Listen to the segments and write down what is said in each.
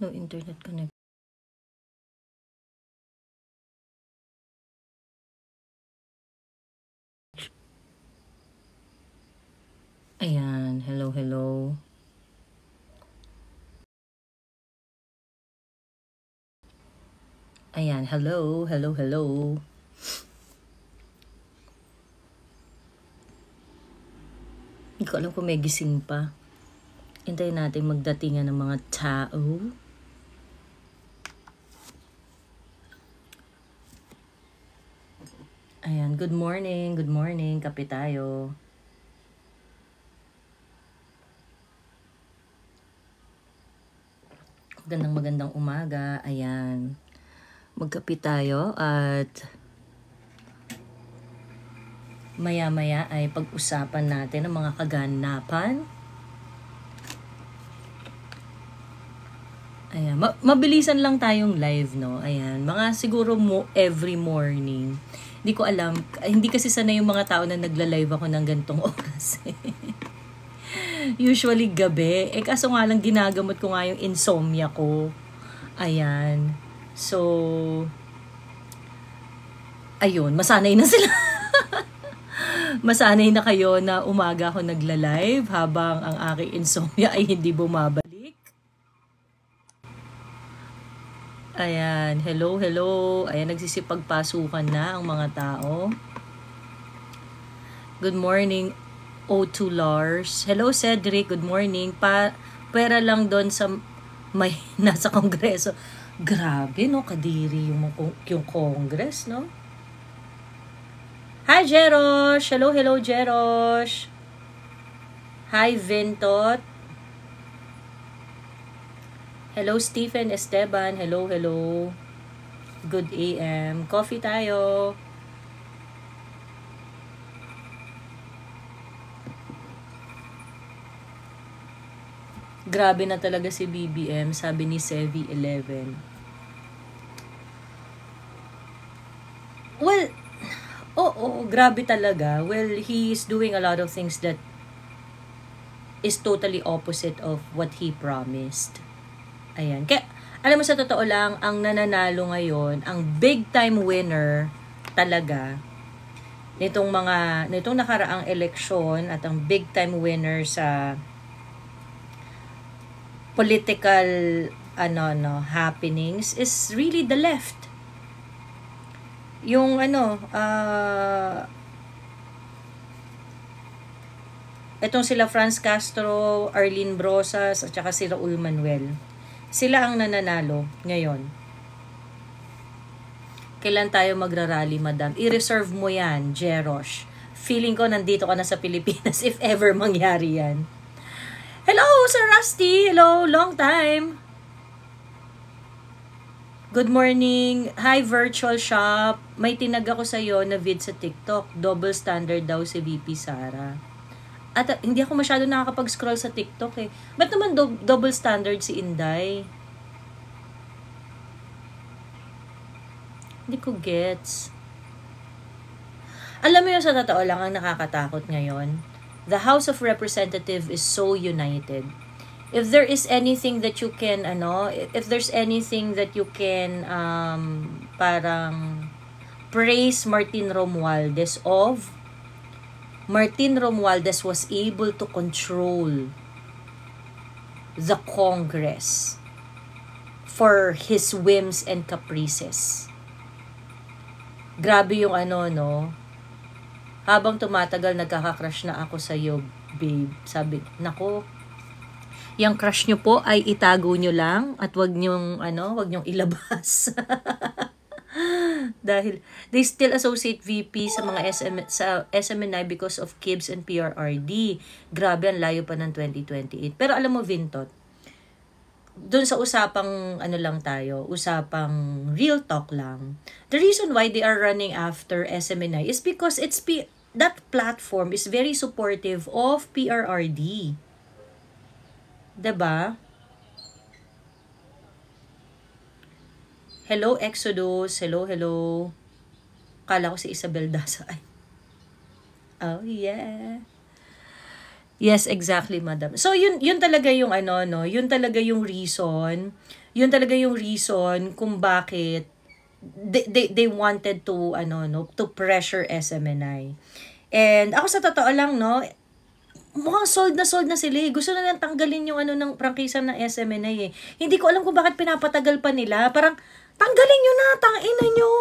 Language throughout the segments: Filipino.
No internet connect Ayan, hello, hello. Ayan, hello, hello, hello. Hindi ko alam kung may gising pa. Hintayin natin magdatingan ng mga tao. Ayan, good morning, good morning, kape tayo. Magandang magandang umaga, ayan. Magkape tayo at maya-maya ay pag-usapan natin ang mga kaganapan. Ayan, ma mabilisan lang tayong live, no? Ayan, mga siguro mo every morning hindi ko alam. Hindi kasi sana yung mga tao na nagla-live ako ng gantong oras. Eh. Usually gabi. Eh kaso nga lang ginagamot ko nga yung insomnia ko. Ayan. So, ayun, masanay na sila. masanay na kayo na umaga ako nagla-live habang ang aking insomnia ay hindi bumabalik. Ayan, hello, hello. Ayan, nagsisipagpasukan na ang mga tao. Good morning, O2 Lars. Hello, Cedric. Good morning. Pa pera lang doon sa may nasa kongreso. Grabe, no? Kadiri yung, yung kongres, no? Hi, Jerosh! Hello, hello, Jerosh! Hi, Vintot! Hello, Stephen Esteban. Hello, hello. Good AM. Coffee tayo. Grabe na talaga si BBM, sabi ni Sevi 11. Well, oo, oh, grabe talaga. Well, he is doing a lot of things that is totally opposite of what he promised. Ayan. Kaya, alam mo sa totoo lang, ang nananalo ngayon, ang big time winner talaga nitong mga nitong nakaraang eleksyon at ang big time winner sa political ano no happenings is really the left. Yung ano uh, ah, etong sila Franz Castro, Arlene Brosas at saka si Raul Manuel sila ang nananalo ngayon. Kailan tayo magrarally, madam? I-reserve mo yan, Jerosh. Feeling ko nandito ka na sa Pilipinas if ever mangyari yan. Hello, Sir Rusty! Hello, long time! Good morning. Hi, Virtual Shop. May tinag ako sa'yo na vid sa TikTok. Double standard daw si VP Sara at hindi ako masyado nakakapag-scroll sa TikTok eh. Ba't naman do- double standard si Inday? Hindi ko gets. Alam mo yung sa totoo lang ang nakakatakot ngayon? The House of Representatives is so united. If there is anything that you can, ano, if there's anything that you can, um, parang, praise Martin Romualdez of, Martin Romualdez was able to control the Congress for his whims and caprices. Grabe yung ano, no? Habang tumatagal, nagkakakrush na ako sa iyo, babe. Sabi, nako, yung crush nyo po ay itago nyo lang at wag nyong, ano, wag nyong ilabas. dahil they still associate VP sa mga SM, sa SMNI because of KIBS and PRRD. Grabe, ang layo pa ng 2028. Pero alam mo, Vintot, doon sa usapang ano lang tayo, usapang real talk lang. The reason why they are running after SMNI is because it's P that platform is very supportive of PRRD. 'Di ba? Hello, Exodus. Hello, hello. Kala ko si Isabel Dasa. Ay. Oh, yeah. Yes, exactly, madam. So, yun, yun talaga yung ano, no? Yun talaga yung reason. Yun talaga yung reason kung bakit they, they, they wanted to, ano, no? To pressure SMNI. And ako sa totoo lang, no? mukhang sold na sold na sila eh. Gusto na lang tanggalin yung ano ng prangkisa ng SMNA eh. Hindi ko alam kung bakit pinapatagal pa nila. Parang, Tanggalin nyo na, tangina nyo.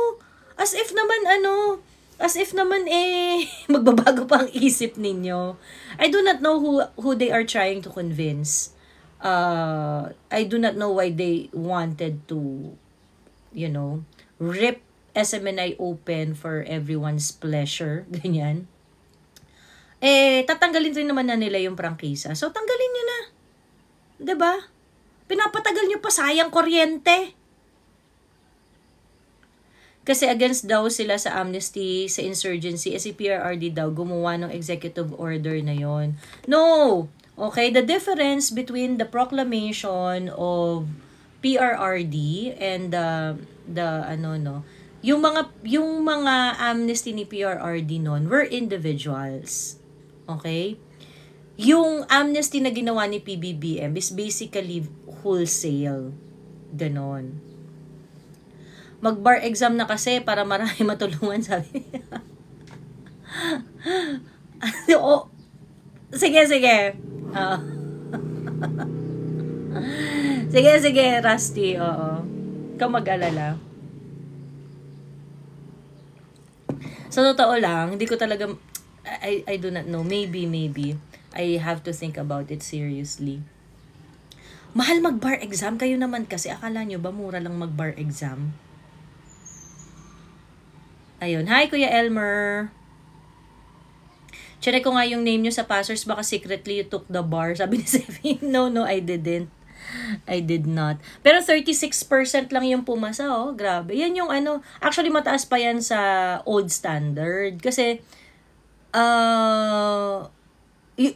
As if naman ano, as if naman eh, magbabago pa ang isip ninyo. I do not know who, who they are trying to convince. Uh, I do not know why they wanted to, you know, rip SMNI open for everyone's pleasure. Ganyan. Eh, tatanggalin rin naman na nila yung prangkisa. So, tanggalin nyo na. ba? Diba? Pinapatagal nyo pa sayang kuryente. Kasi against daw sila sa amnesty, sa insurgency, eh, si PRRD daw gumawa ng executive order na yon. No! Okay, the difference between the proclamation of PRRD and the the ano no, yung mga yung mga amnesty ni PRRD noon were individuals. Okay? Yung amnesty na ginawa ni PBBM is basically wholesale. Ganon mag-bar exam na kasi para marami matulungan, sabi niya. oh, sige, sige. Oo. sige, sige, Rusty. Oo. Ikaw mag-alala. Sa totoo lang, hindi ko talaga, I, I do not know. Maybe, maybe. I have to think about it seriously. Mahal mag-bar exam? Kayo naman kasi akala nyo ba mura lang mag-bar exam? Ayun. Hi, Kuya Elmer. Chere ko nga yung name nyo sa passers. Baka secretly you took the bar. Sabi ni Sevi, no, no, I didn't. I did not. Pero 36% lang yung pumasa, oh. Grabe. Yan yung ano, actually mataas pa yan sa old standard. Kasi, uh,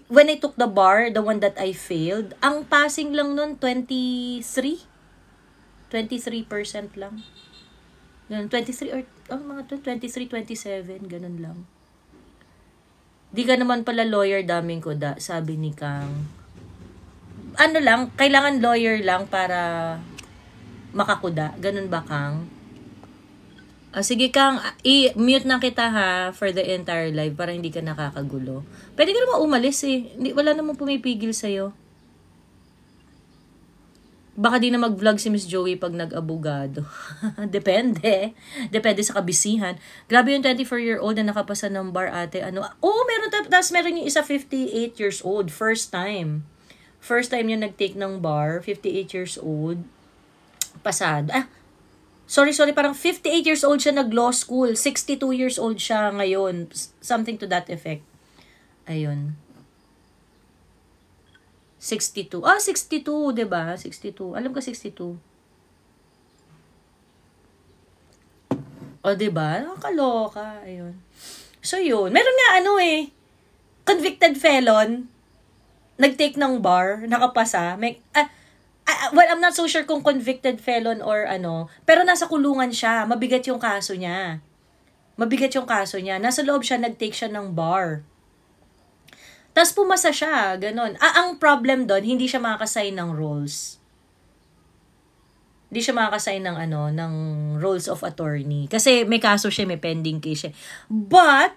when I took the bar, the one that I failed, ang passing lang nun, 23? 23% lang. Ganun, 23 or oh, mga 23, 27, ganun lang. Di ka naman pala lawyer daming ko, da, sabi ni Kang. Ano lang, kailangan lawyer lang para makakuda. Ganun ba, Kang? Ah, sige, Kang, i-mute na kita ha for the entire live para hindi ka nakakagulo. Pwede ka naman umalis eh. Hindi, wala namang pumipigil sa'yo baka di na mag-vlog si Miss Joey pag nag-abogado. Depende. Depende sa kabisihan. Grabe yung 24-year-old na nakapasa ng bar ate. Ano? Oo, oh, meron. Tapos meron yung isa 58 years old. First time. First time yung nag-take ng bar. 58 years old. Pasado. Ah, sorry, sorry. Parang 58 years old siya nag-law school. 62 years old siya ngayon. Something to that effect. Ayun. 62. Ah, 62, 'di ba? 62. Alam ko 62. O, di ba? Nakakaloka. Ayun. So, yun. Meron nga ano eh. Convicted felon. Nag-take ng bar. Nakapasa. May, ah, ah, ah, well, I'm not so sure kung convicted felon or ano. Pero nasa kulungan siya. Mabigat yung kaso niya. Mabigat yung kaso niya. Nasa loob siya, nag-take siya ng bar. Tapos pumasa siya, ganun. Ah, ang problem doon, hindi siya makakasign ng roles. Hindi siya makakasign ng ano, ng roles of attorney. Kasi may kaso siya, may pending case siya. But,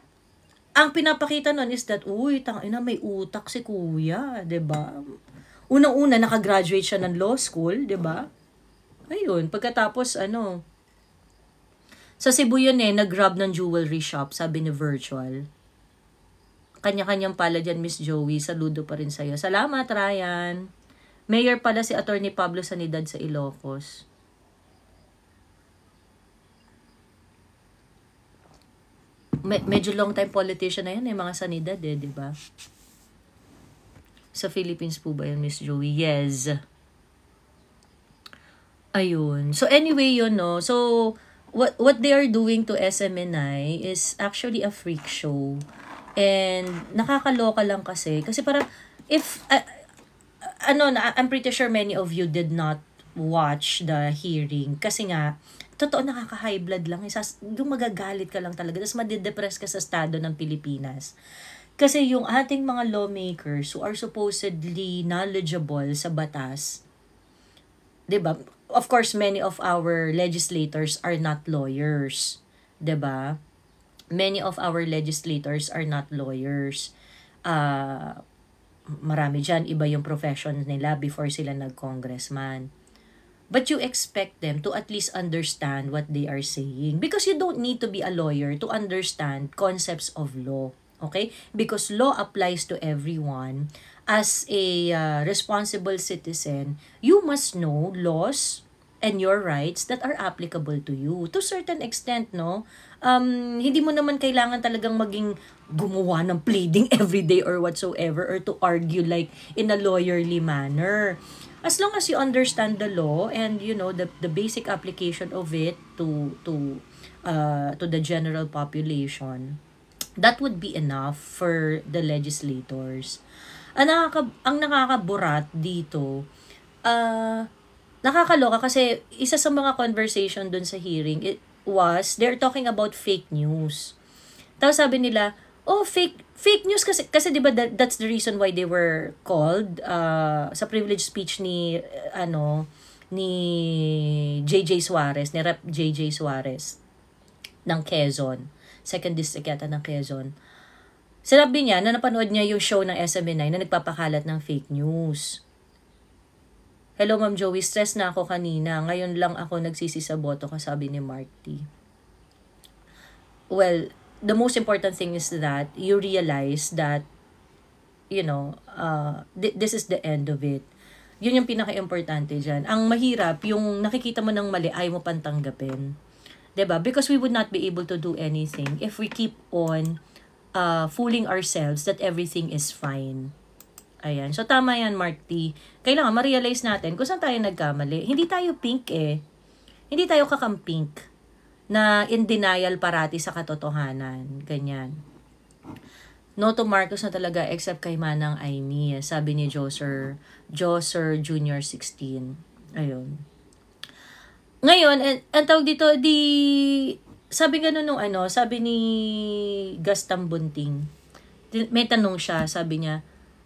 ang pinapakita nun is that, uy, tangina, may utak si kuya, ba diba? Unang-una, nakagraduate siya ng law school, ba diba? Ayun, pagkatapos, ano, sa Cebu yun eh, nag ng jewelry shop, sabi ni Virtual. Kanya-kanyang pala dyan, Miss Joey. Saludo pa rin sa'yo. Salamat, Ryan. Mayor pala si Attorney Pablo Sanidad sa Ilocos. Me medyo long time politician na yan, eh, mga sanidad eh, di ba? Sa Philippines po ba yun, Miss Joey? Yes. Ayun. So anyway, yun no. So, what what they are doing to SMNI is actually a freak show. And nakakaloka lang kasi. Kasi parang, if, uh, ano, I'm pretty sure many of you did not watch the hearing. Kasi nga, totoo nakaka-high blood lang. isa Yung magagalit ka lang talaga. Tapos madidepress ka sa estado ng Pilipinas. Kasi yung ating mga lawmakers who are supposedly knowledgeable sa batas, 'di ba Of course, many of our legislators are not lawyers. 'di ba many of our legislators are not lawyers. Uh, marami dyan, iba yung profession nila before sila nag-congressman. But you expect them to at least understand what they are saying. Because you don't need to be a lawyer to understand concepts of law. Okay? Because law applies to everyone. As a uh, responsible citizen, you must know laws, and your rights that are applicable to you. To certain extent, no? Um, hindi mo naman kailangan talagang maging gumawa ng pleading every day or whatsoever or to argue like in a lawyerly manner. As long as you understand the law and you know the the basic application of it to to uh, to the general population, that would be enough for the legislators. Ang, nakaka, ang nakakaburat dito, uh, nakakaloka kasi isa sa mga conversation dun sa hearing it was they're talking about fake news. Tapos sabi nila, oh fake fake news kasi kasi 'di ba that, that's the reason why they were called uh, sa privilege speech ni ano ni JJ Suarez, ni Rep JJ Suarez ng Quezon, second district yata ng Quezon. Sinabi niya na napanood niya yung show ng sm 9 na nagpapakalat ng fake news. Hello Ma'am Joey, stress na ako kanina. Ngayon lang ako nagsisi sa boto ko, sabi ni Marty. Well, the most important thing is that you realize that, you know, uh, th- this is the end of it. Yun yung pinaka-importante dyan. Ang mahirap, yung nakikita mo ng mali, ay mo pantanggapin. 'Di ba Because we would not be able to do anything if we keep on uh, fooling ourselves that everything is fine. Ayan. So, tama yan, Mark T. Kailangan ma-realize natin kung saan tayo nagkamali. Hindi tayo pink eh. Hindi tayo kakampink na in denial parati sa katotohanan. Ganyan. No to Marcos na talaga except kay Manang Aimee, eh. sabi ni Joser, Joser Jr. 16. Ayun. Ngayon, ang tawag dito, di, sabi nga nung ano, sabi ni Gastambunting, may tanong siya, sabi niya,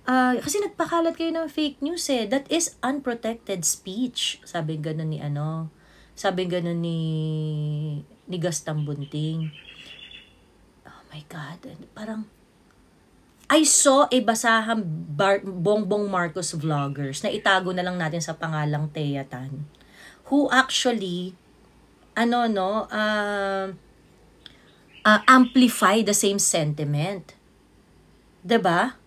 Uh, kasi nagpakalat kayo ng fake news eh. That is unprotected speech. Sabi ganun ni ano. Sabi ganun ni ni Bunting. Oh my God. Ano, parang, I saw a basahang Bar- Bongbong Marcos vloggers na itago na lang natin sa pangalang Thea Tan who actually ano no uh, uh, amplify the same sentiment. 'Di ba?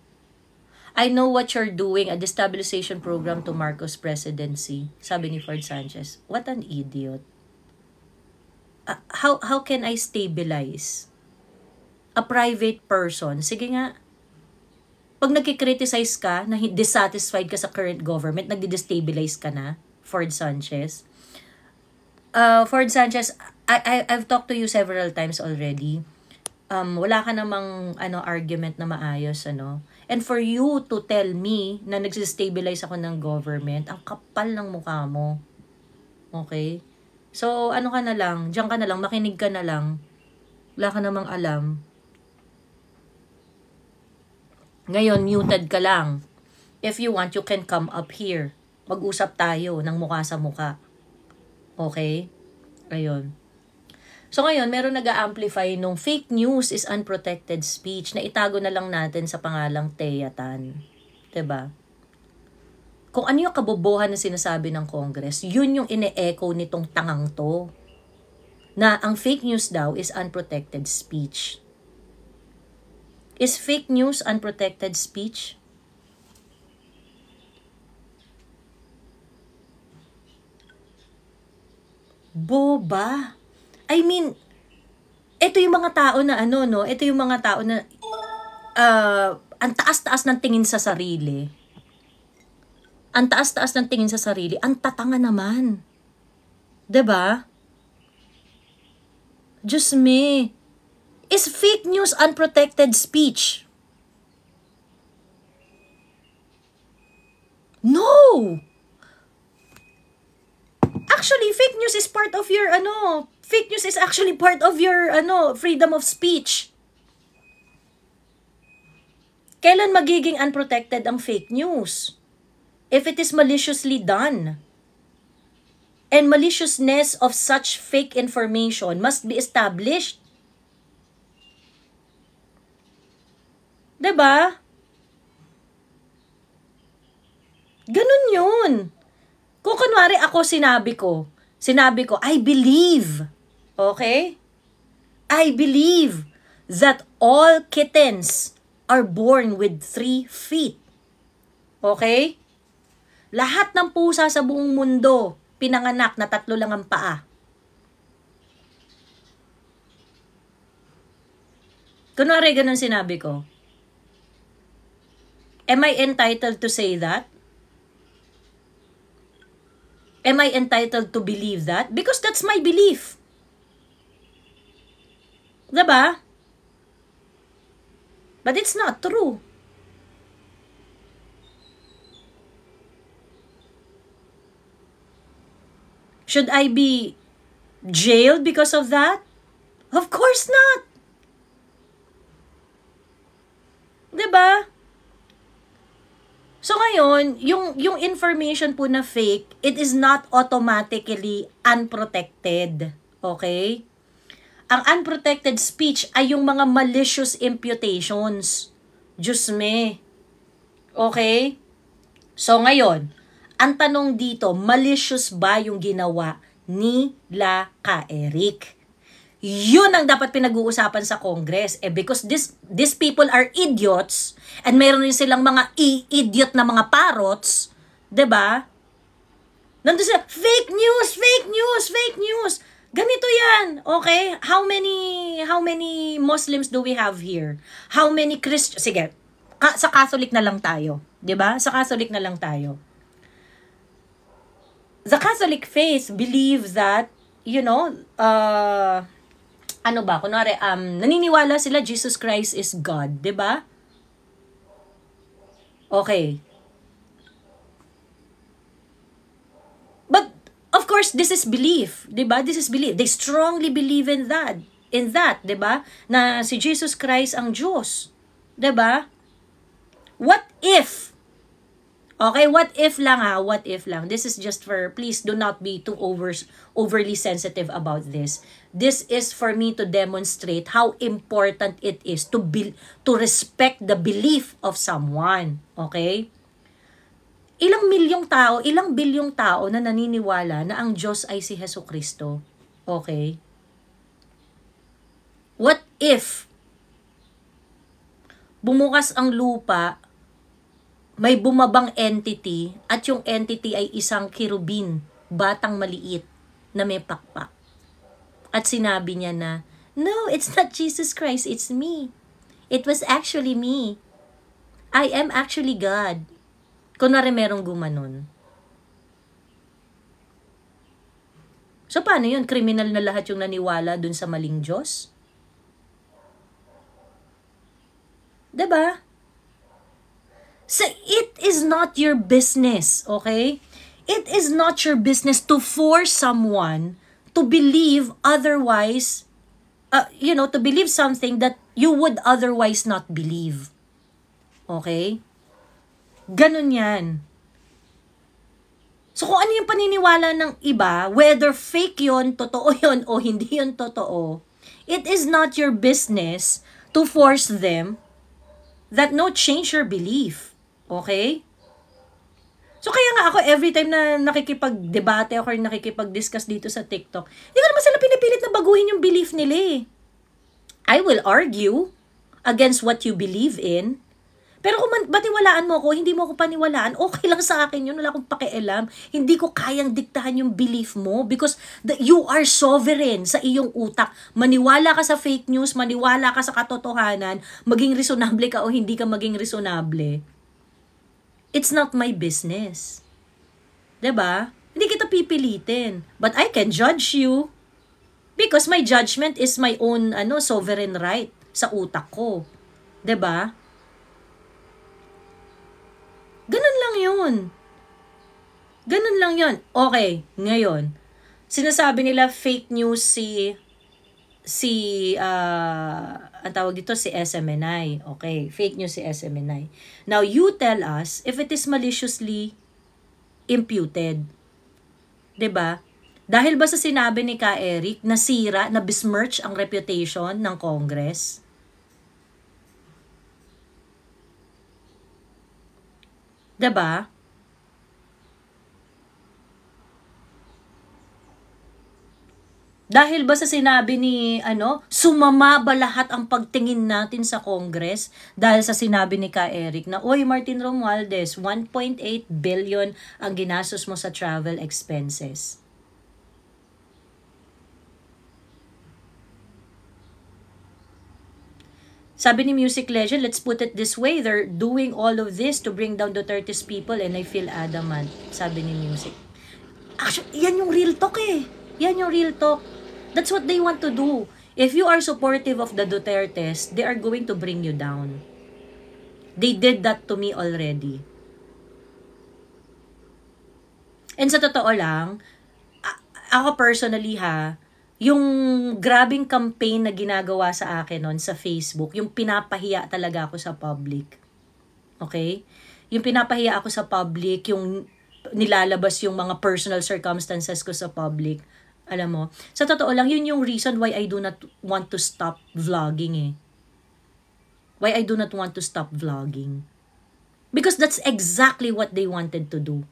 I know what you're doing, a destabilization program to Marcos presidency, sabi ni Ford Sanchez. What an idiot. Uh, how, how can I stabilize a private person? Sige nga, pag nagkikriticize ka, na dissatisfied ka sa current government, nagdi-destabilize ka na, Ford Sanchez. Uh, Ford Sanchez, I, I, I've talked to you several times already. Um, wala ka namang ano, argument na maayos. Ano. And for you to tell me na nagsistabilize ako ng government, ang kapal ng mukha mo. Okay? So, ano ka na lang, diyan ka na lang, makinig ka na lang. Wala ka namang alam. Ngayon, muted ka lang. If you want, you can come up here. Mag-usap tayo ng mukha sa mukha. Okay? Ayun. So ngayon, meron nag-amplify nung fake news is unprotected speech na itago na lang natin sa pangalang Teyatan. ba? Diba? Kung ano yung kabobohan na sinasabi ng Congress, yun yung ine-echo nitong tangang to. Na ang fake news daw is unprotected speech. Is fake news unprotected speech? Boba! I mean, ito yung mga tao na ano, no? Ito yung mga tao na uh, ang taas-taas ng tingin sa sarili. Ang taas-taas ng tingin sa sarili. Ang tatanga naman. 'Di ba? Just me. Is fake news unprotected speech? No! Actually, fake news is part of your ano, fake news is actually part of your ano freedom of speech. Kailan magiging unprotected ang fake news? If it is maliciously done. And maliciousness of such fake information must be established. 'Di ba? Ganun 'yun. Kung kunwari ako sinabi ko, sinabi ko, I believe Okay? I believe that all kittens are born with three feet. Okay? Lahat ng pusa sa buong mundo, pinanganak na tatlo lang ang paa. Kunwari, ganun sinabi ko. Am I entitled to say that? Am I entitled to believe that? Because that's my belief. Diba? But it's not true. Should I be jailed because of that? Of course not. Diba? So ngayon, yung yung information po na fake, it is not automatically unprotected. Okay? Ang unprotected speech ay yung mga malicious imputations. Diyos me. Okay? So ngayon, ang tanong dito, malicious ba yung ginawa ni La Ka Eric? Yun ang dapat pinag-uusapan sa Congress. Eh, because this, these people are idiots and meron rin silang mga i-idiot na mga parrots, ba? Diba? Nandun sila, fake news, fake news, fake news. Ganito 'yan. Okay? How many how many Muslims do we have here? How many Christ Sige. Ka- sa Catholic na lang tayo, 'di ba? Sa Catholic na lang tayo. The Catholic faith believes that, you know, uh, ano ba, kunwari, um, naniniwala sila Jesus Christ is God, 'di ba? Okay. Of course, this is belief, 'di ba? This is belief. They strongly believe in that. In that, 'di ba? Na si Jesus Christ ang Diyos. 'Di ba? What if? Okay, what if lang ha, what if lang. This is just for please do not be too over overly sensitive about this. This is for me to demonstrate how important it is to be, to respect the belief of someone, okay? ilang milyong tao, ilang bilyong tao na naniniwala na ang Diyos ay si Heso Kristo. Okay? What if bumukas ang lupa, may bumabang entity at yung entity ay isang kirubin, batang maliit na may pakpak. At sinabi niya na, No, it's not Jesus Christ, it's me. It was actually me. I am actually God. Kunwari merong gumanon. So paano yun? Criminal na lahat yung naniwala dun sa maling Diyos? Diba? So it is not your business, okay? It is not your business to force someone to believe otherwise, uh, you know, to believe something that you would otherwise not believe. Okay? Ganon yan. So kung ano yung paniniwala ng iba, whether fake yon totoo yon o hindi yon totoo, it is not your business to force them that no change your belief. Okay? So kaya nga ako every time na nakikipag-debate ako or nakikipag-discuss dito sa TikTok, hindi ko naman sila pinipilit na baguhin yung belief nila eh. I will argue against what you believe in. Pero kung man, batiwalaan mo ako, hindi mo ako paniwalaan, okay lang sa akin yun, wala akong pakialam. Hindi ko kayang diktahan yung belief mo because the, you are sovereign sa iyong utak. Maniwala ka sa fake news, maniwala ka sa katotohanan, maging reasonable ka o hindi ka maging reasonable. It's not my business. 'Di ba? Hindi kita pipilitin. But I can judge you because my judgment is my own ano sovereign right sa utak ko. 'Di ba? Ganun lang yun. Ganun lang yun. Okay, ngayon, sinasabi nila fake news si si uh, ang tawag dito si SMNI. Okay, fake news si SMNI. Now you tell us if it is maliciously imputed. 'Di ba? Dahil ba sa sinabi ni Ka Eric, nasira, na besmirch ang reputation ng Congress? 'Di ba? Dahil ba sa sinabi ni ano, sumama ba lahat ang pagtingin natin sa Congress dahil sa sinabi ni Ka Eric na oy Martin Romualdez 1.8 billion ang ginastos mo sa travel expenses. Sabi ni Music Legend, let's put it this way, they're doing all of this to bring down Duterte's people and I feel adamant, sabi ni Music. Actually, yan yung real talk eh. Yan yung real talk. That's what they want to do. If you are supportive of the Dutertes, they are going to bring you down. They did that to me already. And sa totoo lang, ako personally ha, yung grabing campaign na ginagawa sa akin noon sa Facebook, yung pinapahiya talaga ako sa public. Okay? Yung pinapahiya ako sa public, yung nilalabas yung mga personal circumstances ko sa public. Alam mo? Sa totoo lang, yun yung reason why I do not want to stop vlogging eh. Why I do not want to stop vlogging. Because that's exactly what they wanted to do.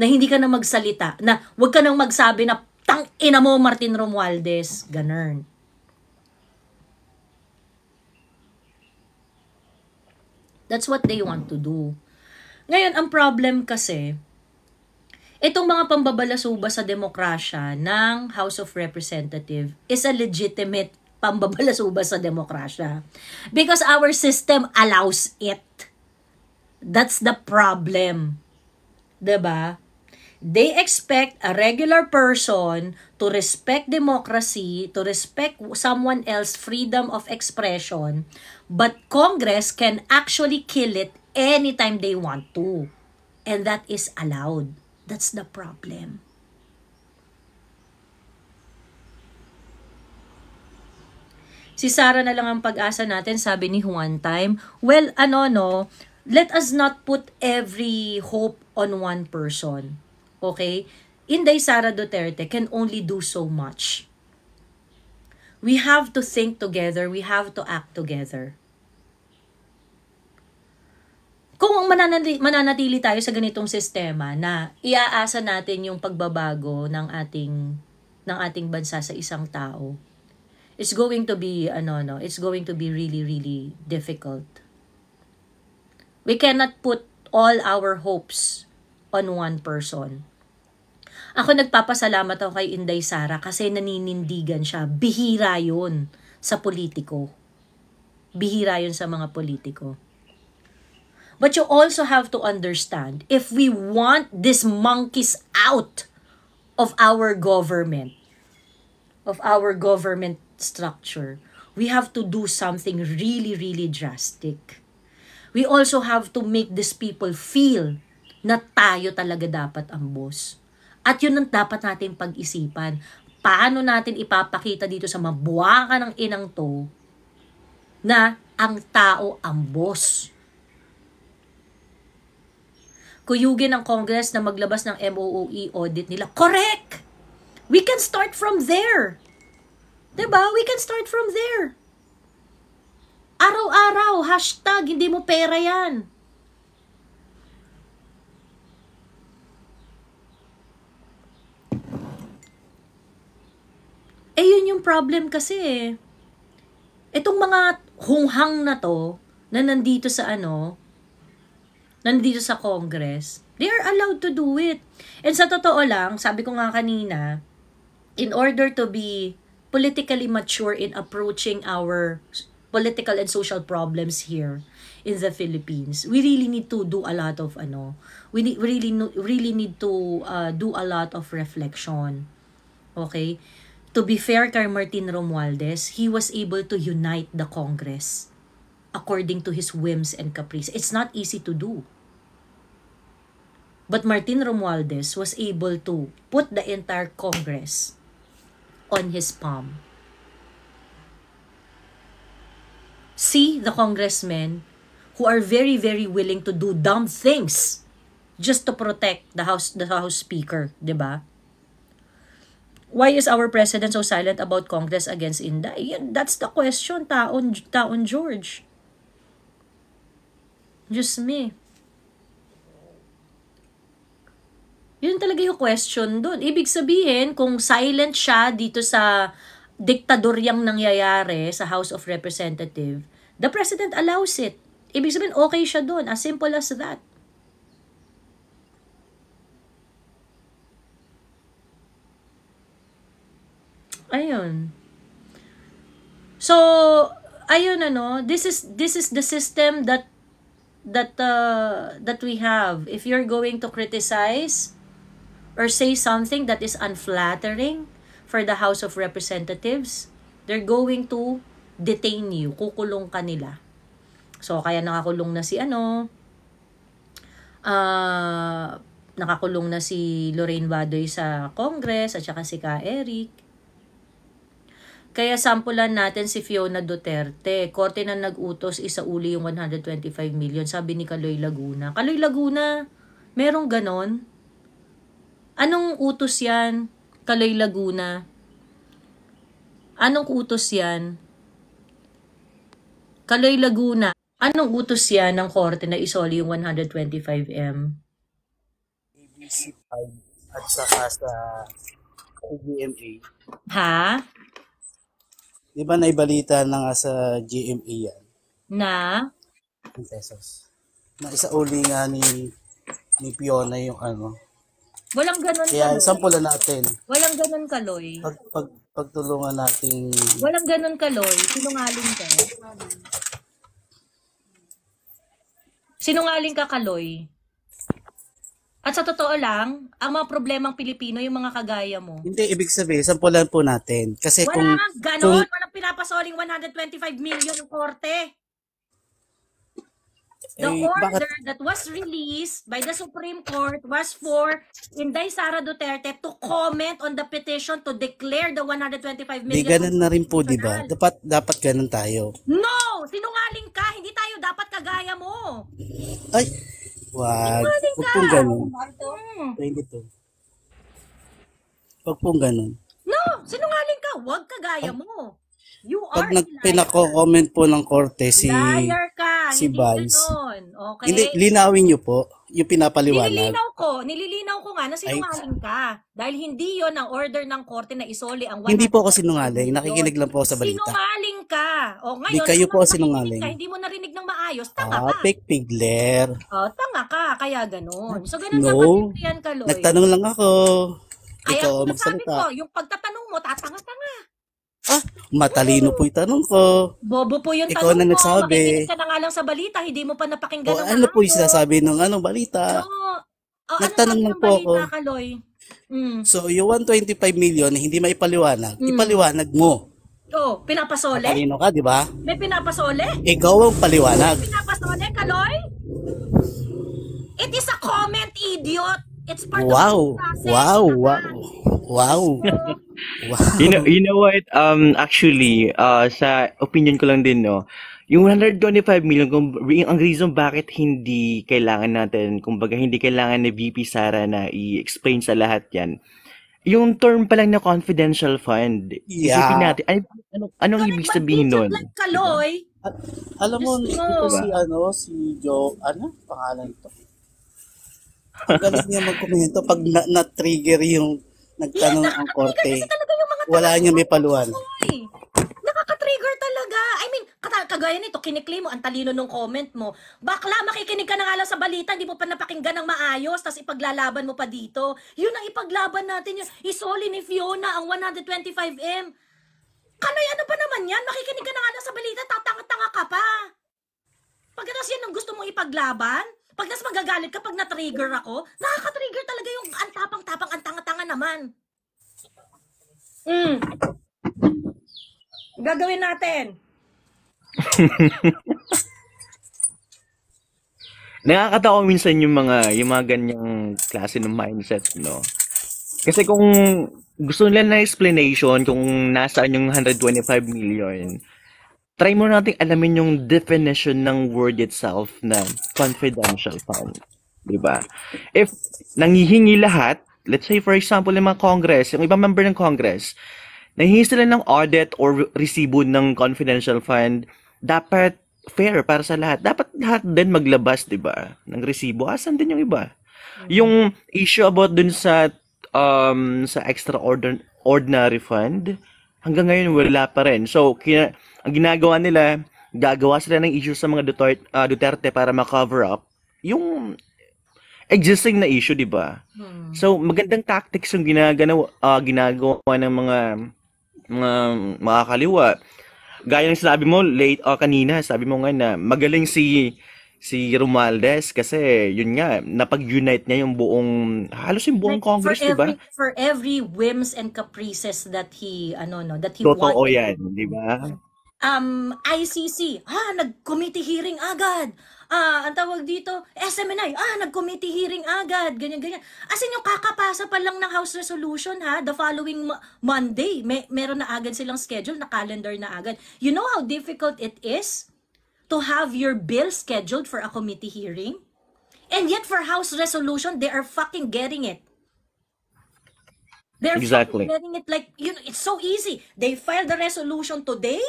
Na hindi ka na magsalita, na wag ka nang magsabi na Tang ina mo, Martin Romualdez. Ganern. That's what they want to do. Ngayon, ang problem kasi, itong mga pambabalasuba sa demokrasya ng House of Representative is a legitimate pambabalasuba sa demokrasya. Because our system allows it. That's the problem. ba? Diba? They expect a regular person to respect democracy, to respect someone else's freedom of expression, but Congress can actually kill it anytime they want to. And that is allowed. That's the problem. Si Sarah na lang ang pag-asa natin, sabi ni Juan Time. Well, ano no, let us not put every hope on one person okay? Inday Sara Duterte can only do so much. We have to think together. We have to act together. Kung mananatili, mananatili tayo sa ganitong sistema na iaasa natin yung pagbabago ng ating ng ating bansa sa isang tao, it's going to be ano no, it's going to be really really difficult. We cannot put all our hopes on one person. Ako nagpapasalamat ako kay Inday Sara kasi naninindigan siya. Bihira yun sa politiko. Bihira yun sa mga politiko. But you also have to understand, if we want these monkeys out of our government, of our government structure, we have to do something really, really drastic. We also have to make these people feel na tayo talaga dapat ang boss. At yun ang dapat natin pag-isipan. Paano natin ipapakita dito sa mabuwaka ng inang to na ang tao ang boss. Kuyugin ng Congress na maglabas ng MOOE audit nila. Correct! We can start from there. Diba? We can start from there. Araw-araw, hashtag, hindi mo pera yan. Eh yun yung problem kasi eh. Itong mga hunghang na to, na nandito sa ano, nandito sa Congress, they are allowed to do it. And sa totoo lang, sabi ko nga kanina, in order to be politically mature in approaching our political and social problems here in the Philippines, we really need to do a lot of ano, we need, really really need to uh, do a lot of reflection. Okay? To be fair kay Martin Romualdez, he was able to unite the Congress according to his whims and caprice. It's not easy to do. But Martin Romualdez was able to put the entire Congress on his palm. See the congressmen who are very, very willing to do dumb things just to protect the House, the House Speaker, di ba? Why is our president so silent about Congress against Inday? Yan, that's the question, taon, taon George. Just me. Yun talaga yung question doon. Ibig sabihin, kung silent siya dito sa diktadoryang nangyayari sa House of Representative, the President allows it. Ibig sabihin, okay siya doon. As simple as that. Ayun. So, ayun ano, this is this is the system that that uh, that we have. If you're going to criticize or say something that is unflattering for the House of Representatives, they're going to detain you, kukulong ka nila. So, kaya nakakulong na si ano, uh, nakakulong na si Lorraine Badoy sa Congress at saka si Ka Eric. Kaya sampulan natin si Fiona Duterte. Korte na nag-utos, isauli yung 125 million. Sabi ni Kaloy Laguna. Kaloy Laguna, merong ganon? Anong utos yan, Kaloy Laguna? Anong utos yan? Kaloy Laguna, anong utos yan ng korte na isoli yung 125M? ABC5 at saka sa PGMA. Ha? Di ba naibalita na nga sa GMA yan? Na? Yung pesos. Na isa uli nga ni, ni Piona yung ano. Walang ganun Kaya sample natin. Walang ganun kaloy. Pag, pag, pagtulungan natin. Walang ganun kaloy. Sinungaling ka. Sinungaling ka kaloy. At sa totoo lang, ang mga problemang Pilipino, yung mga kagaya mo. Hindi, ibig sabihin, sampulan po natin. Kasi Wala, kung, ganun, kung, pinapasoling 125 million ng korte. The eh, order bakit? that was released by the Supreme Court was for Inday Sara Duterte to comment on the petition to declare the 125 million. Di ganun na rin po, di ba? Dapat, dapat ganun tayo. No! Sinungaling ka! Hindi tayo dapat kagaya mo! Ay! Wag. Huwag pong ganun. Hmm. 22. Huwag pong ganun. No! Sinungaling ka! Huwag kagaya mo! You are Pag nagpinako-comment po ng korte si liar ka. si Hindi Vice. Okay? Hindi linawin niyo po yung pinapaliwanag. Nililinaw ko, nililinaw ko nga na sinungaling ka. Dahil hindi yon ang order ng korte na isole ang 100 Hindi po ako sinungaling, nakikinig lang po ako sa balita. Sinungaling ka. O ngayon, Hindi kayo po sinungaling Ka, hindi mo narinig ng maayos, tanga Ah, ka. fake pigler. O, tanga ka, kaya ganun. So ganun no. dapat yung yan ka, Loy. Nagtanong lang ako. Ikaw Kaya ang magsalita. magsalita. ko, yung pagtatanong mo, tatanga-tanga. Ah, matalino po yung tanong ko. Bobo po yung Ikaw tanong na nagsabi. mo. Makikinig na nga lang sa balita, hindi mo pa napakinggan O ang ano po yung sinasabi ng anong balita? Oo. Ano Nagtanong ano lang po ako. Kaloy? Mm. So, yung 125 million hindi maipaliwanag, Mm. ipaliwanag mo. Oh, pinapasole? Matalino ka, di ba? May pinapasole? Ikaw ang paliwanag. Pinapasole, Kaloy? It is a comment, idiot! It's part wow. of the process. Wow, wow, wow. wow. You know, you know what? Um, actually, uh, sa opinion ko lang din, no, yung 125 million, kung, ang reason bakit hindi kailangan natin, kumbaga hindi kailangan ni VP Sara na i-explain sa lahat yan, yung term pa lang na confidential fund, yeah. isipin natin, ano, ano, anong Correct, ibig sabihin nun? Like kaloy, At, alam mo, ito si, ano, si Joe, ano, pangalan ito? Galing niya magkomento pag na- na-trigger yung nagtanong yeah, ang korte. Kasi talaga yung mga wala niya may paluan. Eh. Nakaka-trigger talaga. I mean, kata- kagaya nito, kiniklaim mo, ang talino ng comment mo. Bakla, makikinig ka na nga lang sa balita, hindi mo pa napakinggan ng maayos, tapos ipaglalaban mo pa dito. Yun ang ipaglaban natin yun. Isoli ni Fiona ang 125M. Kanoy, ano pa naman yan? Makikinig ka na nga lang sa balita, tatanga-tanga ka pa. Pagkatapos yan ang gusto mong ipaglaban? Pag nas magagalit ka, pag na-trigger ako, nakaka-trigger talaga yung antapang-tapang, antanga-tanga naman. Mm. Gagawin natin. Nakakatawa minsan yung mga yung mga ganyang klase ng mindset, no? Kasi kung gusto nila na explanation kung nasaan yung 125 million, try mo nating alamin yung definition ng word itself na confidential fund. Diba? If nangihingi lahat, let's say for example, yung mga Congress, yung ibang member ng Congress, nangihingi sila ng audit or resibo ng confidential fund, dapat fair para sa lahat. Dapat lahat din maglabas, di ba? Ng resibo. Asan din yung iba? Mm-hmm. Yung issue about dun sa um, sa extraordinary fund, hanggang ngayon wala pa rin. So, kina, ang ginagawa nila, gagawa sila ng issue sa mga Duterte, uh, Duterte para ma-cover up yung existing na issue, di ba? Hmm. So, magandang tactics yung ginagawa, uh, ginagawa ng mga mga makakaliwa. Gaya ng sinabi mo late uh, kanina, sabi mo nga na magaling si si Romualdez kasi yun nga napag-unite niya yung buong halos yung buong like, Congress, di ba? For every whims and caprices that he ano no, that he Totoo wanted. yan, di ba? Um ICC, ah nag-committee hearing agad. Ah, ang tawag dito, SMNI, ah nag-committee hearing agad, ganyan ganyan. As in yung kakapasa pa lang ng House resolution ha, the following Monday, may meron na agad silang schedule na calendar na agad. You know how difficult it is? to have your bill scheduled for a committee hearing? And yet for House resolution, they are fucking getting it. They're exactly. getting it like, you know, it's so easy. They filed the resolution today,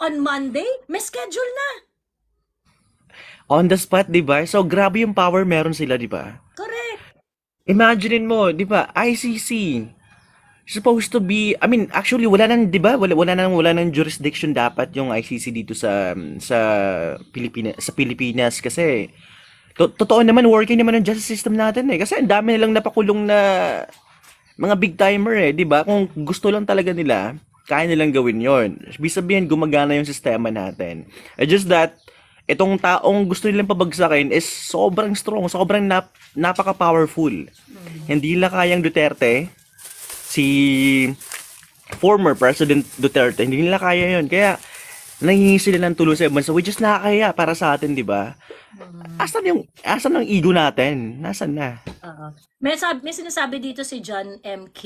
on Monday, may schedule na. On the spot, di ba? So, grabe yung power meron sila, di ba? Correct. Imaginein mo, di ba, ICC, supposed to be I mean actually wala nang 'di ba wala wala nang wala nang jurisdiction dapat yung ICC dito sa sa Pilipinas sa Pilipinas kasi to, totoo naman working naman ang justice system natin eh kasi ang dami nilang napakulong na mga big timer eh 'di ba kung gusto lang talaga nila kaya nilang gawin 'yon ibig gumagana yung sistema natin it's just that itong taong gusto nilang pabagsakin is sobrang strong sobrang nap, napaka-powerful hindi nila kayang Duterte si former President Duterte, hindi nila kaya yun. Kaya, nangingi sila ng tulong sa ibang. So, we just nakakaya para sa atin, di ba? Mm. Asan yung, asan ang ego natin? Nasaan na? Uh, may, sab- may sinasabi dito si John MK,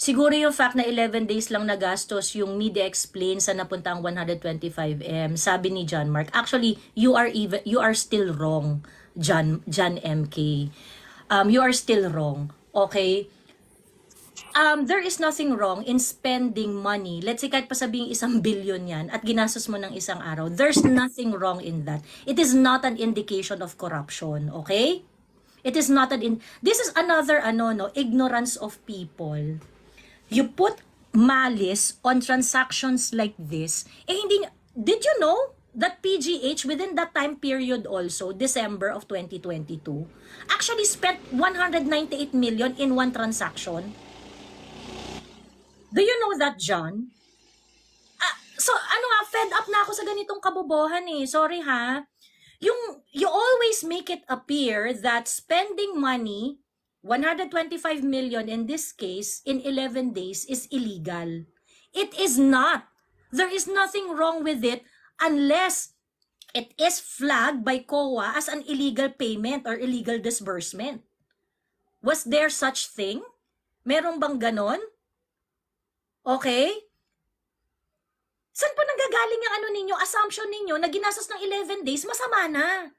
siguro yung fact na 11 days lang nagastos yung media explain sa napunta ang 125M, sabi ni John Mark. Actually, you are even, you are still wrong, John, John MK. Um, you are still wrong. Okay? um, there is nothing wrong in spending money. Let's say kahit pa sabihin isang billion yan at ginastos mo ng isang araw, there's nothing wrong in that. It is not an indication of corruption, okay? It is not an in This is another ano no, ignorance of people. You put malice on transactions like this. Eh hindi Did you know that PGH within that time period also, December of 2022, actually spent 198 million in one transaction? Do you know that, John? Ah, so, ano nga, fed up na ako sa ganitong kabobohan eh. Sorry ha. Yung, you always make it appear that spending money, 125 million in this case, in 11 days, is illegal. It is not. There is nothing wrong with it unless it is flagged by COA as an illegal payment or illegal disbursement. Was there such thing? Meron bang ganon? Okay? Saan pa nanggagaling ang ano ninyo, assumption ninyo na ginastos ng 11 days, masama na.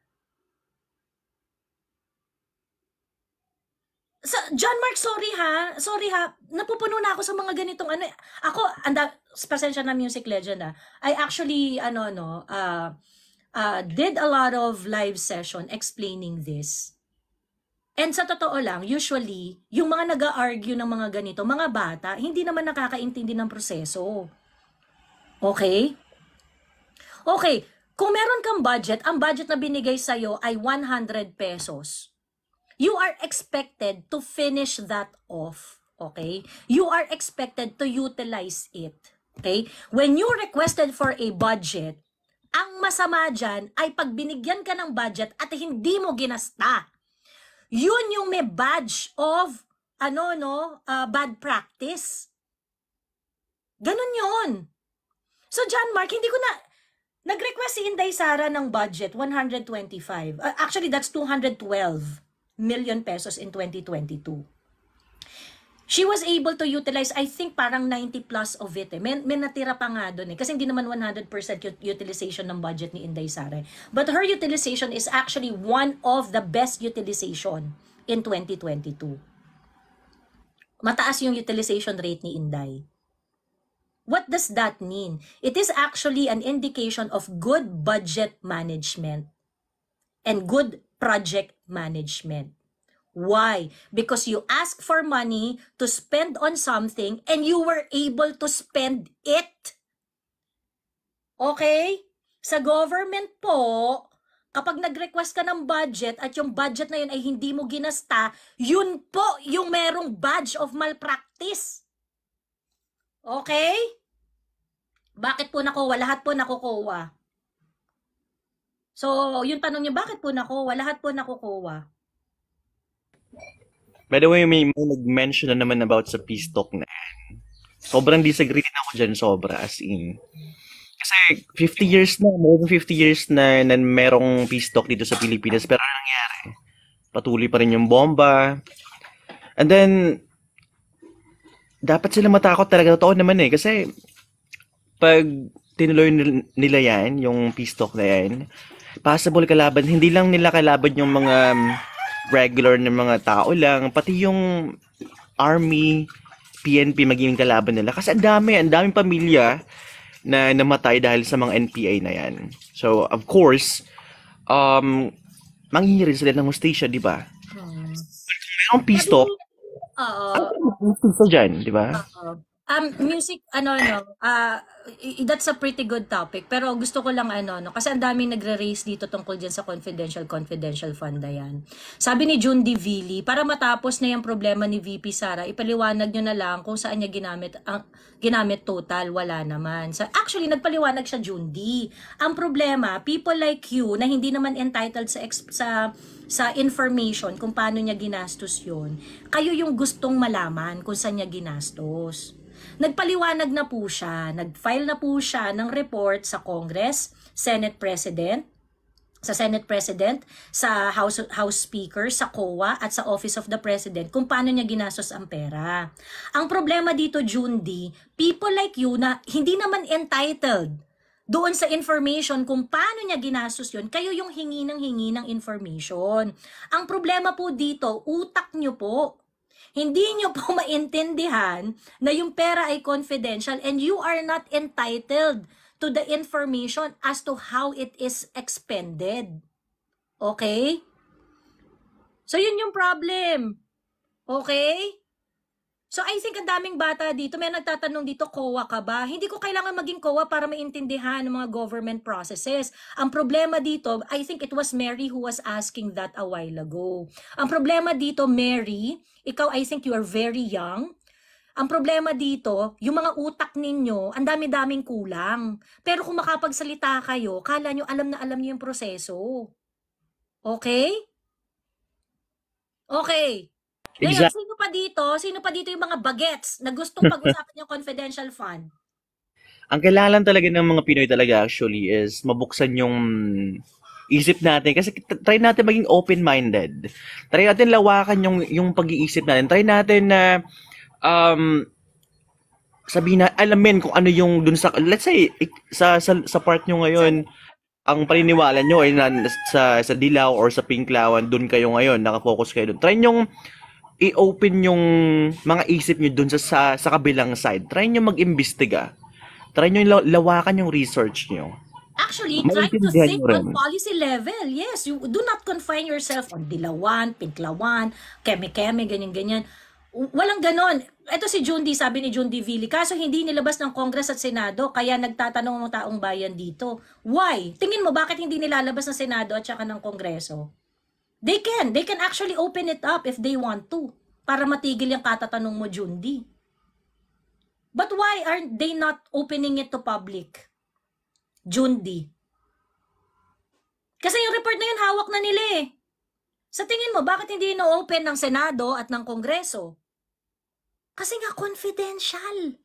sa John Mark, sorry ha. Sorry ha. Napupuno na ako sa mga ganitong ano. Ako, anda, pasensya na music legend ha. I actually, ano, no, uh, uh, did a lot of live session explaining this. And sa totoo lang, usually, yung mga nag-argue ng mga ganito, mga bata, hindi naman nakakaintindi ng proseso. Okay? Okay, kung meron kang budget, ang budget na binigay sa'yo ay 100 pesos. You are expected to finish that off. Okay? You are expected to utilize it. Okay? When you requested for a budget, ang masama dyan ay pag binigyan ka ng budget at hindi mo ginasta. Yun yung may badge of ano no, uh, bad practice. Ganun yun. So John Mark, hindi ko na, nag-request si Inday Sara ng budget, 125. Uh, ah, actually, that's 212 million pesos in 2022 she was able to utilize, I think, parang 90 plus of it. Eh. May, may natira pa nga doon eh. Kasi hindi naman 100% utilization ng budget ni Inday Sara. But her utilization is actually one of the best utilization in 2022. Mataas yung utilization rate ni Inday. What does that mean? It is actually an indication of good budget management and good project management. Why? Because you ask for money to spend on something and you were able to spend it. Okay? Sa government po, kapag nag-request ka ng budget at yung budget na yun ay hindi mo ginasta, yun po yung merong badge of malpractice. Okay? Bakit po nakuha? Lahat po nakukuha. So, yung tanong niya, bakit po nakuha? Lahat po nakukuha. By the way, may, may nag-mention na naman about sa peace talk na yan. Sobrang disagree na ako dyan, sobra, as in. Kasi 50 years na, more than 50 years na, na merong peace talk dito sa Pilipinas. Pero ano nangyari? Patuloy pa rin yung bomba. And then, dapat sila matakot talaga. Totoo naman eh. Kasi, pag tinuloy nila yan, yung peace talk na yan, possible kalaban. Hindi lang nila kalaban yung mga regular ng mga tao lang, pati yung army, PNP magiging kalaban nila. Kasi ang dami, ang daming pamilya na namatay dahil sa mga NPA na yan. So, of course, um, manghihirin sila ng hostisya, di ba? Hmm. Kung mayroong peace talk, uh, ano dyan, di ba? uh Um, music, ano, ano, uh, that's a pretty good topic. Pero gusto ko lang, ano, no, kasi ang daming nagre-raise dito tungkol dyan sa confidential, confidential fund na yan. Sabi ni June Divili, para matapos na yung problema ni VP Sara, ipaliwanag nyo na lang kung saan niya ginamit, ang, ginamit total, wala naman. So, actually, nagpaliwanag siya June D. Ang problema, people like you na hindi naman entitled sa, sa sa information kung paano niya ginastos yon kayo yung gustong malaman kung saan niya ginastos. Nagpaliwanag na po siya, nag-file na po siya ng report sa Congress, Senate President, sa Senate President, sa House, House Speaker, sa COA, at sa Office of the President kung paano niya ginastos ang pera. Ang problema dito, June D, people like you na hindi naman entitled doon sa information kung paano niya ginastos yon kayo yung hingi ng hingi ng information. Ang problema po dito, utak nyo po hindi nyo po maintindihan na yung pera ay confidential and you are not entitled to the information as to how it is expended. Okay? So, yun yung problem. Okay? So I think ang daming bata dito, may nagtatanong dito, COA ka ba? Hindi ko kailangan maging COA para maintindihan ng mga government processes. Ang problema dito, I think it was Mary who was asking that a while ago. Ang problema dito, Mary, ikaw I think you are very young. Ang problema dito, yung mga utak ninyo, ang dami-daming kulang. Pero kung makapagsalita kayo, kala nyo alam na alam nyo yung proseso. Okay? Okay. Exactly. Ngayon, sino pa dito, sino pa dito yung mga bagets na gustong pag-usapan yung confidential fund? Ang kailangan talaga ng mga Pinoy talaga actually is mabuksan yung isip natin kasi try natin maging open-minded. Try natin lawakan yung yung pag-iisip natin. Try natin na uh, um sabihin na alamin kung ano yung dun sa let's say sa sa, sa part nyo ngayon ang paniniwala nyo ay na, sa sa dilaw or sa pinklawan dun kayo ngayon, naka-focus kayo dun. Try nyo i-open yung mga isip nyo dun sa, sa, sa kabilang side. Try nyo mag-imbestiga. Try nyo yung lawakan yung research nyo. Actually, try to think on policy level. Yes, you do not confine yourself on dilawan, pinklawan, keme-keme, ganyan-ganyan. Walang ganon. Ito si June sabi ni June D. Vili, kaso hindi nilabas ng Kongres at Senado, kaya nagtatanong ang taong bayan dito. Why? Tingin mo, bakit hindi nilalabas ng Senado at saka ng Kongreso? They can. They can actually open it up if they want to para matigil yung katatanong mo, Jundi. But why aren't they not opening it to public? Jundi. Kasi yung report na yun, hawak na nila eh. Sa tingin mo, bakit hindi ino-open ng Senado at ng Kongreso? Kasi nga confidential.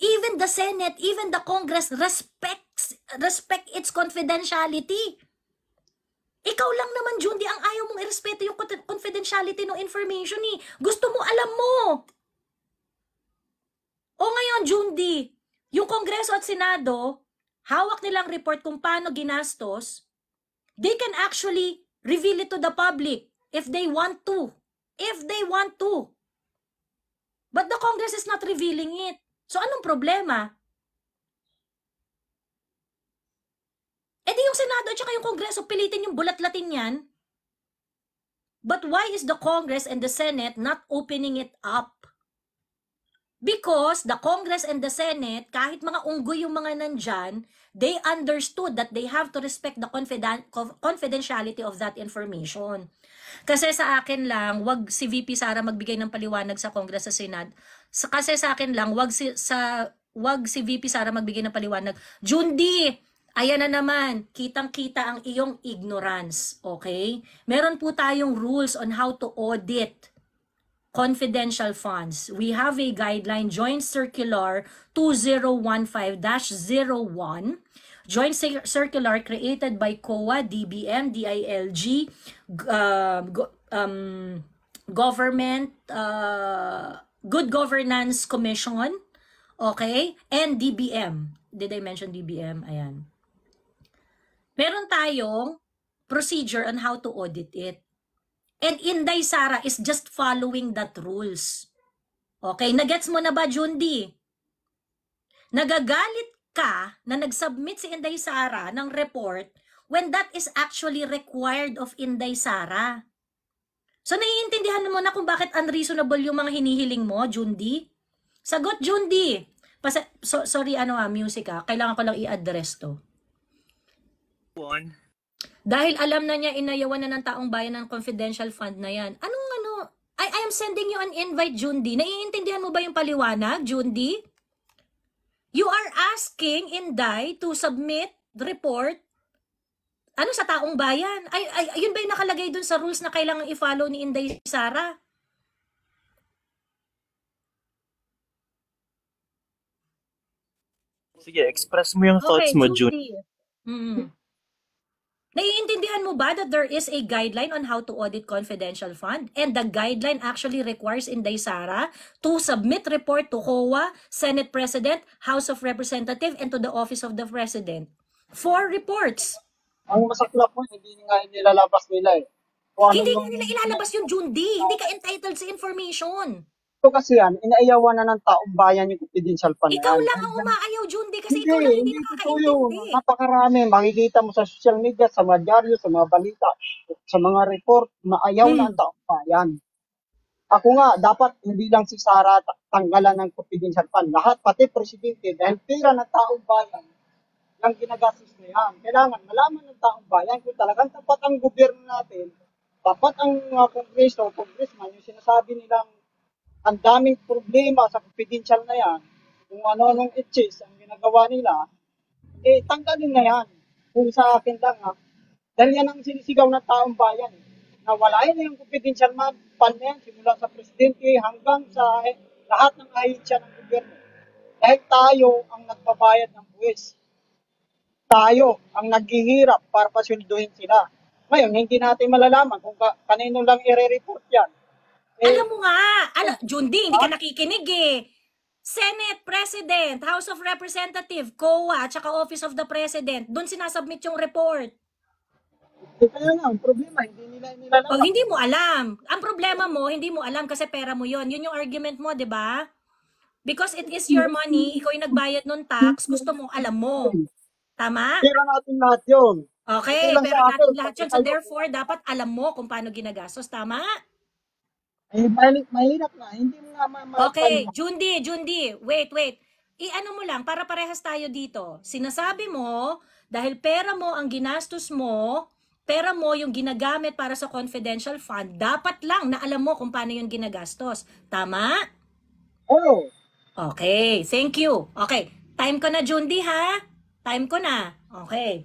Even the Senate, even the Congress respects respect its confidentiality. Ikaw lang naman, Jundi, ang ayaw mong irespeto yung confidentiality ng information eh. Gusto mo, alam mo. O ngayon, Jundi, yung Kongreso at Senado, hawak nilang report kung paano ginastos, they can actually reveal it to the public if they want to. If they want to. But the Congress is not revealing it. So anong problema? E di yung Senado at saka yung Kongreso, pilitin yung bulat-latin yan. But why is the Congress and the Senate not opening it up? Because the Congress and the Senate, kahit mga unggoy yung mga nandyan, they understood that they have to respect the confiden confidentiality of that information. Kasi sa akin lang, wag si VP Sara magbigay ng paliwanag sa Congress sa Senate. kasi sa akin lang, wag si, sa, wag si VP Sara magbigay ng paliwanag. Jundi, Ayan na naman, kitang-kita ang iyong ignorance, okay? Meron po tayong rules on how to audit confidential funds. We have a guideline, Joint Circular 2015-01, Joint Circular created by COA, DBM, DILG, uh, um, Government, uh, Good Governance Commission, okay? And DBM. Did I mention DBM? Ayan meron tayong procedure on how to audit it. And Inday Sara is just following that rules. Okay, nagets mo na ba, Jundi? Nagagalit ka na nag-submit si Inday Sara ng report when that is actually required of Inday Sara. So naiintindihan mo na kung bakit unreasonable yung mga hinihiling mo, Jundi? Sagot, Jundi! Pasa- so, sorry, ano ah, music ah. Kailangan ko lang i-address to. Pon? Dahil alam na niya inayawan na ng taong bayan ng confidential fund na yan. Anong ano? I, I am sending you an invite, Jundi. Naiintindihan mo ba yung paliwanag, Jundi? You are asking Inday to submit report ano sa taong bayan. Ay, ay, yun ba yung nakalagay dun sa rules na kailangan i-follow ni Inday Sara? Sige, express mo yung okay, thoughts mo, Judy. June. Mm. Mm-hmm. Naiintindihan mo ba that there is a guideline on how to audit confidential fund and the guideline actually requires Inday Sara to submit report to COA, Senate President, House of Representative, and to the Office of the President. Four reports. Ang masaklap po, hindi nga nilalabas nila eh. Kung ano hindi nga nila ilalabas yung June D. Hindi ka entitled sa information. So kasi yan, inaayawan na ng taong bayan yung confidential fund. Ikaw lang ang umaayaw, Jundy, kasi ikaw lang hindi nakakaintindi. Eh. Napakarami, makikita mo sa social media, sa mga dyaryo, sa mga balita, sa mga report, maayaw hmm. na ang hmm. taong bayan. Ako nga, dapat hindi lang si Sara tanggalan ng confidential fund. Lahat, pati presidente, dahil pera ng taong bayan, ng ginagastos na yan. Kailangan malaman ng taong bayan kung talagang tapat ang gobyerno natin, tapat ang uh, kongreso, congressman, yung sinasabi nilang ang daming problema sa confidential na yan, kung ano-anong itches ang ginagawa nila, eh tanggalin na yan. Kung sa akin lang ha. Dahil yan ang sinisigaw ng taong bayan. Eh. Nawalain na yung confidential man, pan na yan, simula sa presidente hanggang sa eh, lahat ng ahensya ng gobyerno. Dahil tayo ang nagbabayad ng buwis. Tayo ang naghihirap para pasunduhin sila. Ngayon, hindi natin malalaman kung ka- kanino lang i-report yan alam mo nga, alam, oh. Junding, hindi ka oh. nakikinig eh. Senate, President, House of Representative, COA, at saka Office of the President, doon sinasubmit yung report. Kaya nga, ang problema, hindi nila nila alam. Oh, hindi mo alam. Ang problema mo, hindi mo alam kasi pera mo yon. Yun yung argument mo, di ba? Because it is your money, ikaw yung nagbayad ng tax, gusto mo, alam mo. Tama? Pera natin lahat yun. Okay, pera natin lahat yun. So therefore, dapat alam mo kung paano ginagastos. Tama? Eh, mali, mahirap na. Hindi mo nga ma- ma- Okay, Jundi, Jundi, wait, wait. I-ano mo lang, para parehas tayo dito. Sinasabi mo, dahil pera mo ang ginastos mo, pera mo yung ginagamit para sa confidential fund, dapat lang na alam mo kung paano yung ginagastos. Tama? Oo. Okay, thank you. Okay, time ko na, Jundi, ha? Time ko na. Okay.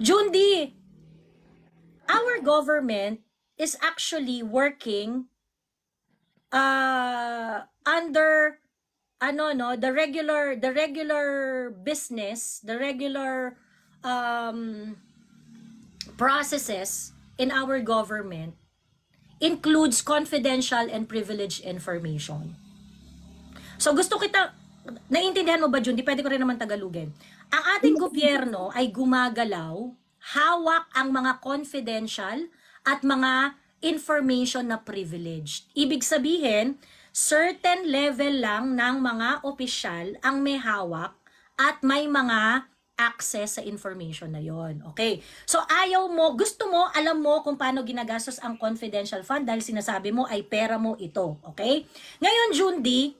Jundi, our government is actually working uh, under ano no the regular the regular business the regular um, processes in our government includes confidential and privileged information so gusto kita naiintindihan mo ba Jun? Di pwede ko rin naman tagalugin. Ang ating gobyerno ay gumagalaw, hawak ang mga confidential at mga information na privileged. Ibig sabihin, certain level lang ng mga opisyal ang may hawak at may mga access sa information na yon. Okay? So, ayaw mo, gusto mo, alam mo kung paano ginagastos ang confidential fund dahil sinasabi mo ay pera mo ito. Okay? Ngayon, June D,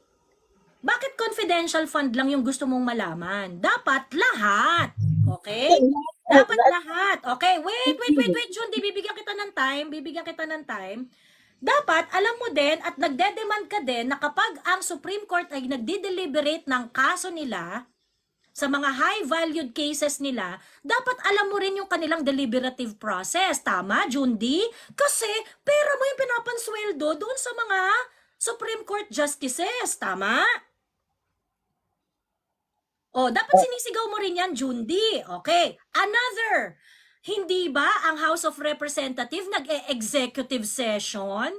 bakit confidential fund lang yung gusto mong malaman? Dapat lahat. Okay? Dapat lahat. Okay, wait, wait, wait, wait, June, di bibigyan kita ng time, bibigyan kita ng time. Dapat alam mo din at nagdedemand ka din na kapag ang Supreme Court ay nagde-deliberate ng kaso nila, sa mga high-valued cases nila, dapat alam mo rin yung kanilang deliberative process. Tama, Jundi? Kasi pera mo yung pinapansweldo doon sa mga Supreme Court justices. Tama? Oh, dapat oh. sinisigaw mo rin yan, Jundi. Okay. Another. Hindi ba ang House of Representatives nag-executive session?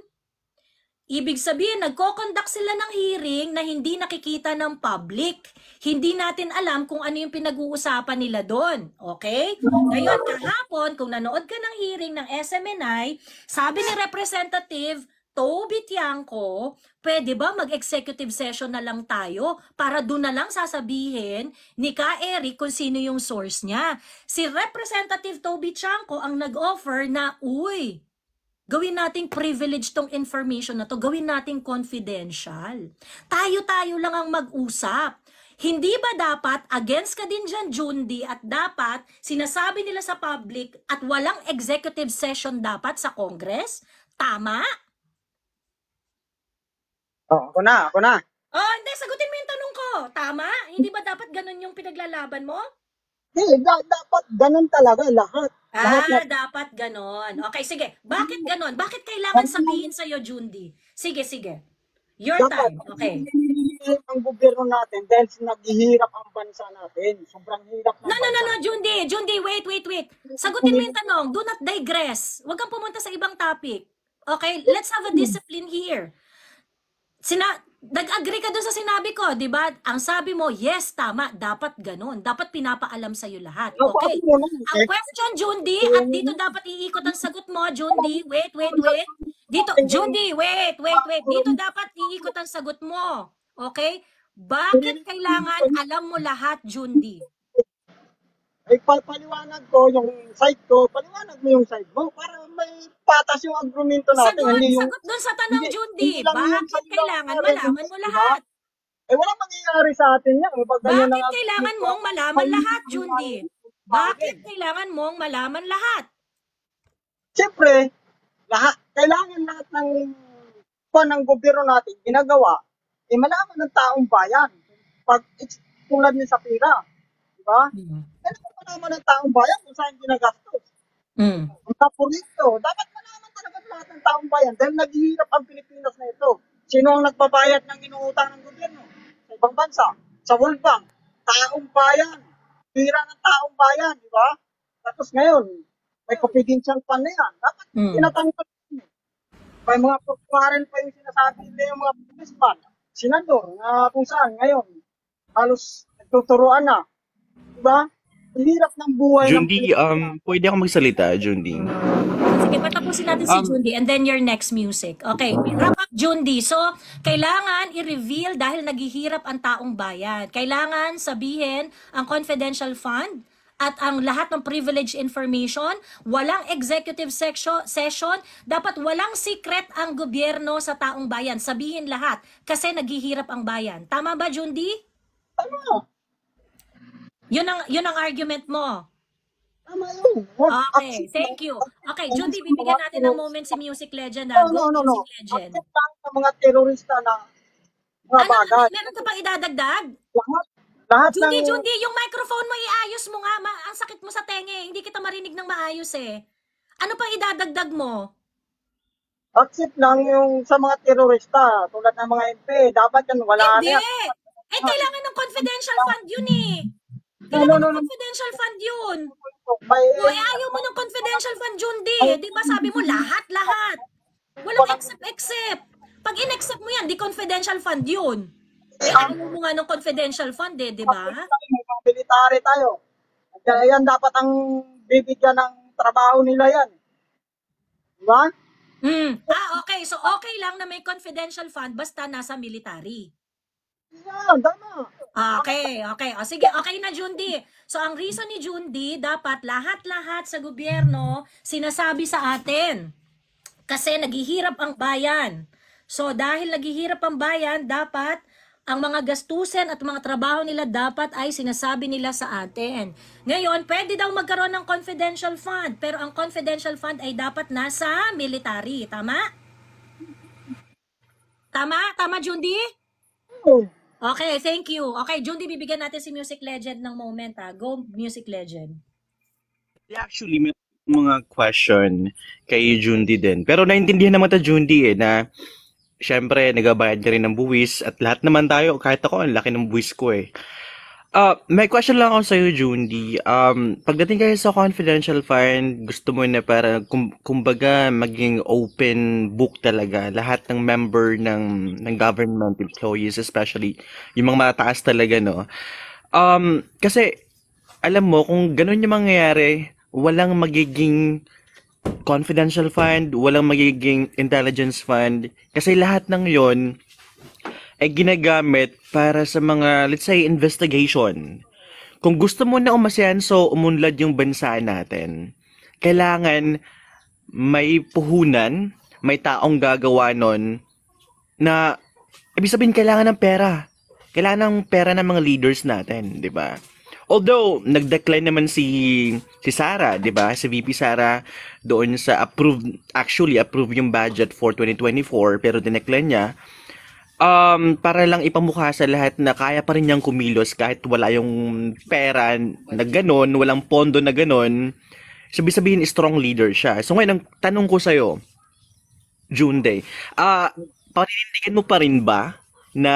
Ibig sabihin, nagko-conduct sila ng hearing na hindi nakikita ng public. Hindi natin alam kung ano yung pinag-uusapan nila doon. Okay? Ngayon, kahapon, kung nanood ka ng hearing ng SMNI, sabi ni Representative Toby Tiangco, pwede ba mag-executive session na lang tayo para doon na lang sasabihin ni Ka Eric kung sino yung source niya. Si Representative Toby Tiangco ang nag-offer na, uy, gawin nating privilege tong information na to, gawin nating confidential. Tayo-tayo lang ang mag-usap. Hindi ba dapat against ka din dyan, Jundi, at dapat sinasabi nila sa public at walang executive session dapat sa Congress? Tama? Oh, ako na, ako na. Oh, hindi, sagutin mo yung tanong ko. Tama? Hindi ba dapat ganun yung pinaglalaban mo? Hindi, da- dapat ganun talaga lahat. Ah, lahat dapat ganun. Okay, sige. Bakit ganun? Bakit kailangan sabihin sa'yo, Jundi? Sige, sige. Your dapat, time. Okay. ang gobyerno natin dahil naghihirap ang bansa natin. Sobrang hirap na No, no, no, no, Jundi. Jundi, wait, wait, wait. Sagutin mo yung tanong. Do not digress. Huwag kang pumunta sa ibang topic. Okay, let's have a hmm. discipline here sina nag-agree ka doon sa sinabi ko, di ba? Ang sabi mo, yes, tama, dapat ganun. Dapat pinapaalam iyo lahat. Okay. Ang question, Jundi, at dito dapat iikot ang sagot mo, Jundi. Wait, wait, wait. Dito, Jundi, wait, wait, wait. Dito dapat iikot ang sagot mo. Okay? Bakit kailangan alam mo lahat, Jundi? Ay, paliwanag ko yung side ko, paliwanag mo yung side mo para may patas yung argumento natin. Sagot, hindi yung, sagot doon sa tanong, hindi, Jundi. Hindi bakit kailangan malaman mo lahat? Eh, wala mangyayari sa atin yan. Pag bakit na, kailangan ito, mong malaman lahat, Jundi? Bakit? bakit kailangan mong malaman lahat? Siyempre, lahat, kailangan lahat ng pa ng gobyerno natin ginagawa, eh malaman ng taong bayan. Pag tulad niya sa pira, di ba? Mm-hmm. Kailangan malaman ng taong bayan kung saan ginagastos. Mm. Mga politiko, dapat malaman talaga ng lahat ng taong bayan dahil naghihirap ang Pilipinas na ito. Sino ang nagbabayad ng inuutang ng gobyerno? Sa ibang bansa, sa World Bank, taong bayan, pira ng taong bayan, di ba? Tapos ngayon, may confidential fund na yan. Dapat mm. tinatanggal may mga foreign pa yung sinasabi nila yung mga businessman, senador, na ah, kung saan ngayon, halos nagtuturoan na. Diba? Ang hirap ng buhay. Jundi, ng um, pwede ako magsalita, Jundi. Sige, patapusin natin si um, Jundi and then your next music. Okay, wrap up Jundi. So, kailangan i-reveal dahil naghihirap ang taong bayan. Kailangan sabihin ang confidential fund at ang lahat ng privilege information, walang executive session, dapat walang secret ang gobyerno sa taong bayan. Sabihin lahat kasi naghihirap ang bayan. Tama ba, Jundi? Tama. Ano? Yun ang, yun ang argument mo. Tama yun. Okay, thank you. Okay, Judy, bibigyan natin ng moment si ah, music legend. Ah. No, no, no, no. legend. Accept mga terorista na mga Ano, ano, bagay. meron ka pang idadagdag? Lahat, lahat Judy, ng... Judy, yung microphone mo iayos mo nga. Ma ang sakit mo sa tenga. Eh. Hindi kita marinig ng maayos eh. Ano pang idadagdag mo? Accept lang yung sa mga terorista, tulad ng mga MP. Dapat yan, wala na Hindi! Eh, kailangan ng confidential fund yun eh. Di no, no, no, confidential fund yun. May, Uy, ayaw mo ng confidential fund yun, di. Di ba sabi mo lahat, lahat. Walang except, except. Pag in-accept mo yan, di confidential fund yun. Eh, ayaw mo nga ng confidential fund, eh, di ba? Military tayo. Kaya yan dapat ang bibigyan ng trabaho nila yan. Diba? Mm. Ah, okay. So okay lang na may confidential fund basta nasa military. Yeah, tama. Okay, okay. O sige, okay na Jundi. So ang reason ni Jundi, dapat lahat-lahat sa gobyerno sinasabi sa atin. Kasi naghihirap ang bayan. So dahil naghihirap ang bayan, dapat ang mga gastusin at mga trabaho nila dapat ay sinasabi nila sa atin. Ngayon, pwede daw magkaroon ng confidential fund, pero ang confidential fund ay dapat nasa military, tama? Tama? Tama, Jundi? Oo. Okay, thank you. Okay, June, di bibigyan natin si Music Legend ng moment ha. Ah. Go, Music Legend. Actually, may mga question kay Jundi din. Pero naintindihan naman ta Jundi eh, na syempre nagabayad ka rin ng buwis at lahat naman tayo, kahit ako, ang laki ng buwis ko eh. Uh, may question lang ako sa'yo, Jundi. Um, pagdating kayo sa confidential fund, gusto mo na para kum- kumbaga maging open book talaga. Lahat ng member ng, ng government employees, especially yung mga mataas talaga, no? Um, kasi, alam mo, kung ganun yung mangyayari, walang magiging confidential fund, walang magiging intelligence fund, kasi lahat ng yon ay ginagamit para sa mga, let's say, investigation. Kung gusto mo na umasyanso, umunlad yung bansa natin, kailangan may puhunan, may taong gagawa nun na, ibig sabihin, kailangan ng pera. Kailangan ng pera ng mga leaders natin, di ba? Although, nag-decline naman si si Sara, 'di ba? Si VP Sara doon sa approved actually approved yung budget for 2024 pero dinecline niya um, para lang ipamukha sa lahat na kaya pa rin niyang kumilos kahit wala yung pera na ganun, walang pondo na ganun. Sabi sabihin strong leader siya. So ngayon ang tanong ko sa iyo, June Day. Ah, uh, paninindigan mo pa rin ba na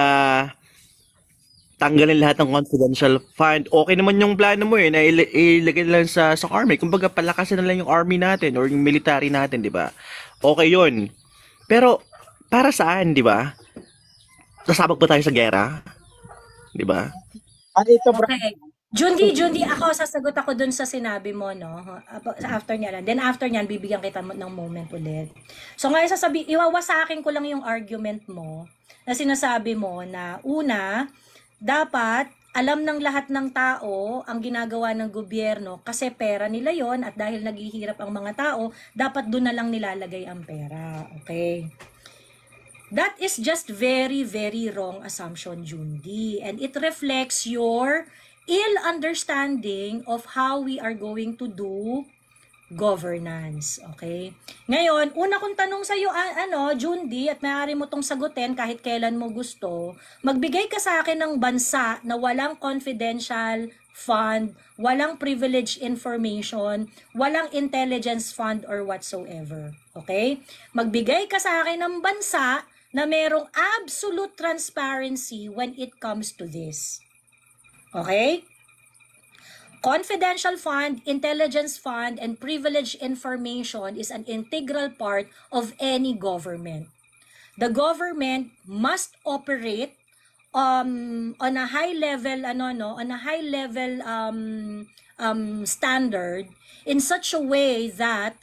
tanggalin lahat ng confidential fund. Okay naman yung plano mo eh, na il- ilagay lang sa, sa army. Kumbaga, palakasin na lang yung army natin or yung military natin, di ba? Okay yun. Pero, para saan, di ba? sasabak ba tayo sa gera? Di ba? At ito, bro. Okay. Jundi, Jundi, ako sasagot ako dun sa sinabi mo, no? After niya Then after niyan, bibigyan kita ng moment ulit. So ngayon sasabi, iwawasakin ko lang yung argument mo na sinasabi mo na una, dapat alam ng lahat ng tao ang ginagawa ng gobyerno kasi pera nila yon at dahil naghihirap ang mga tao, dapat doon na lang nilalagay ang pera. Okay? That is just very, very wrong assumption, Jundi. And it reflects your ill understanding of how we are going to do governance. Okay? Ngayon, una kong tanong sa iyo, ano, Jundi, at mayari mo tong sagutin kahit kailan mo gusto, magbigay ka sa akin ng bansa na walang confidential fund, walang privileged information, walang intelligence fund or whatsoever. Okay? Magbigay ka sa akin ng bansa na merong absolute transparency when it comes to this. Okay? Confidential fund, intelligence fund, and privileged information is an integral part of any government. The government must operate um, on a high level, ano, no, on a high level um, um, standard in such a way that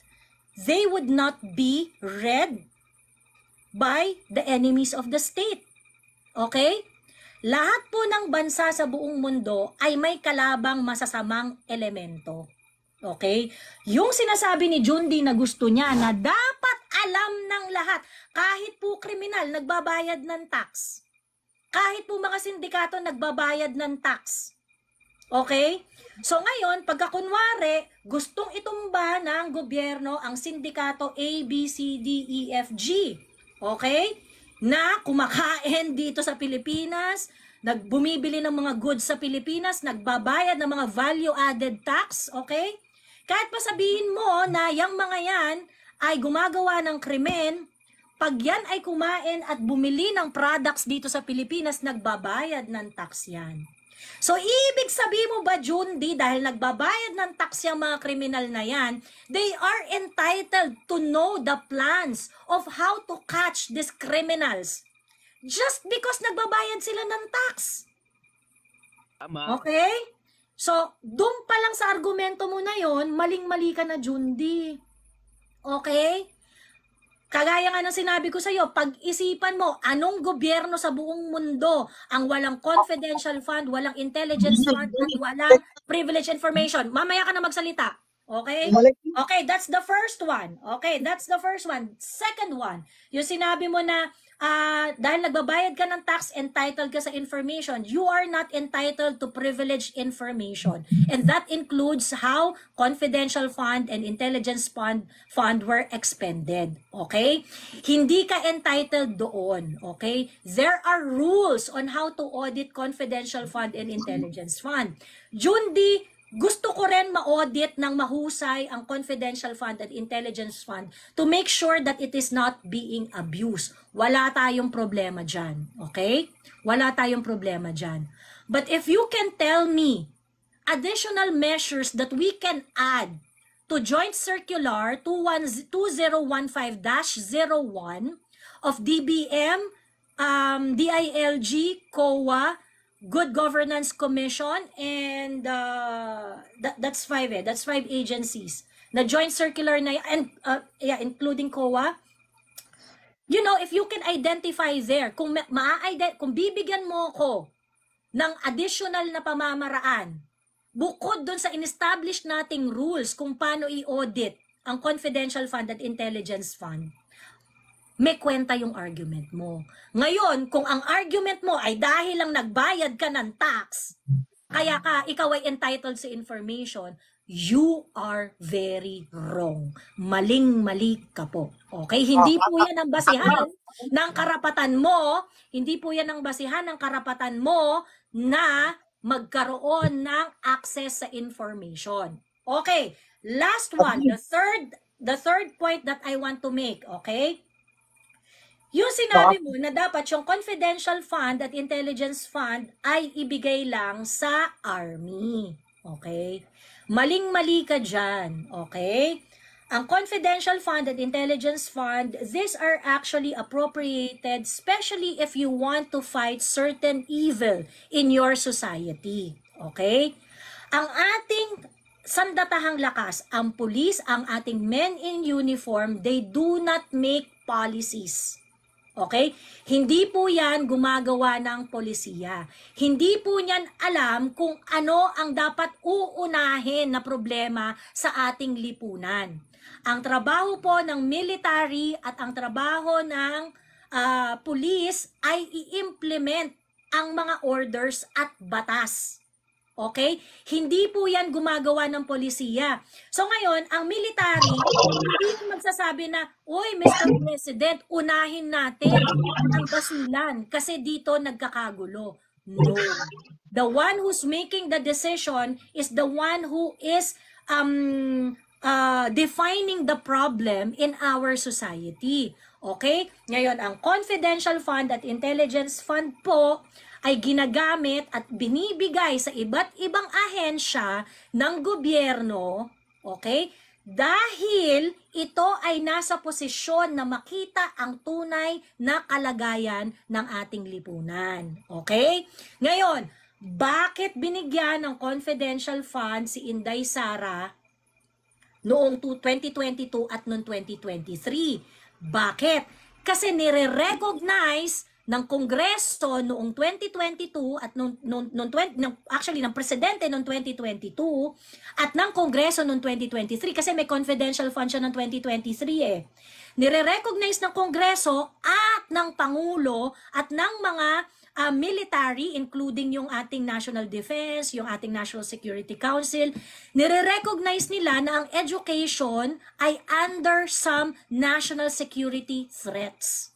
they would not be read by the enemies of the state. Okay? Lahat po ng bansa sa buong mundo ay may kalabang masasamang elemento. Okay? Yung sinasabi ni June D na gusto niya na dapat alam ng lahat, kahit po kriminal, nagbabayad ng tax. Kahit po mga sindikato, nagbabayad ng tax. Okay? So ngayon, pagkakunwari, gustong itumba ng gobyerno ang sindikato A, B, C, D, E, F, G okay? Na kumakain dito sa Pilipinas, nagbumibili ng mga goods sa Pilipinas, nagbabayad ng mga value-added tax, okay? Kahit pa sabihin mo na yung mga yan ay gumagawa ng krimen, pag yan ay kumain at bumili ng products dito sa Pilipinas, nagbabayad ng tax yan. So, ibig sabihin mo ba, Jundi, dahil nagbabayad ng tax yung mga kriminal na yan, they are entitled to know the plans of how to catch these criminals just because nagbabayad sila ng tax. Tama. Okay? So, doon pa lang sa argumento mo na yon maling-mali ka na, Jundi. Okay? Kagaya nga ng sinabi ko sa iyo, pag-isipan mo, anong gobyerno sa buong mundo ang walang confidential fund, walang intelligence fund, at walang privilege information. Mamaya ka na magsalita. Okay? Okay, that's the first one. Okay, that's the first one. Second one, yung sinabi mo na uh, dahil nagbabayad ka ng tax, entitled ka sa information. You are not entitled to privileged information. And that includes how confidential fund and intelligence fund, fund were expended. Okay? Hindi ka entitled doon. Okay? There are rules on how to audit confidential fund and intelligence fund. Jundi, gusto ko rin ma-audit ng mahusay ang confidential fund at intelligence fund to make sure that it is not being abused. Wala tayong problema dyan. Okay? Wala tayong problema dyan. But if you can tell me additional measures that we can add to Joint Circular 2015-01 of DBM, um, DILG, COA, Good Governance Commission, and uh, that, that's five eh. That's five agencies. Na Joint Circular na, and, uh, yeah, including COA, You know, if you can identify there, kung, ma kung bibigyan mo ko ng additional na pamamaraan, bukod doon sa inestablish nating rules kung paano i-audit ang confidential fund at intelligence fund, may kwenta yung argument mo. Ngayon, kung ang argument mo ay dahil lang nagbayad ka ng tax, kaya ka, ikaw ay entitled sa information, you are very wrong. Maling-mali ka po. Okay? Hindi po ah, yan ang basihan ah, ah. ng karapatan mo. Hindi po yan ang basihan ng karapatan mo na magkaroon ng access sa information. Okay. Last one. The third, the third point that I want to make. Okay? Yung sinabi mo na dapat yung confidential fund at intelligence fund ay ibigay lang sa army. Okay? Maling-mali ka dyan, okay? Ang confidential fund and intelligence fund, these are actually appropriated especially if you want to fight certain evil in your society, okay? Ang ating sandatahang lakas, ang pulis, ang ating men in uniform, they do not make policies. Okay? Hindi po yan gumagawa ng polisiya. Hindi po niyan alam kung ano ang dapat uunahin na problema sa ating lipunan. Ang trabaho po ng military at ang trabaho ng uh, police ay i-implement ang mga orders at batas. Okay? Hindi po yan gumagawa ng polisiya. So ngayon, ang military, hindi yung magsasabi na, Uy, Mr. President, unahin natin ang basulan kasi dito nagkakagulo. No. The one who's making the decision is the one who is um, uh, defining the problem in our society. Okay? Ngayon, ang confidential fund at intelligence fund po, ay ginagamit at binibigay sa iba't ibang ahensya ng gobyerno, okay? Dahil ito ay nasa posisyon na makita ang tunay na kalagayan ng ating lipunan. Okay? Ngayon, bakit binigyan ng confidential fund si Inday Sara noong 2022 at noong 2023? Bakit? Kasi nire-recognize ng Kongreso noong 2022 at noong, noong, noong 20, ng, actually ng presidente noong 2022 at ng Kongreso noong 2023 kasi may confidential fund siya ng 2023 eh. Nire-recognize ng Kongreso at ng Pangulo at ng mga uh, military including yung ating National Defense, yung ating National Security Council, nire-recognize nila na ang education ay under some national security threats.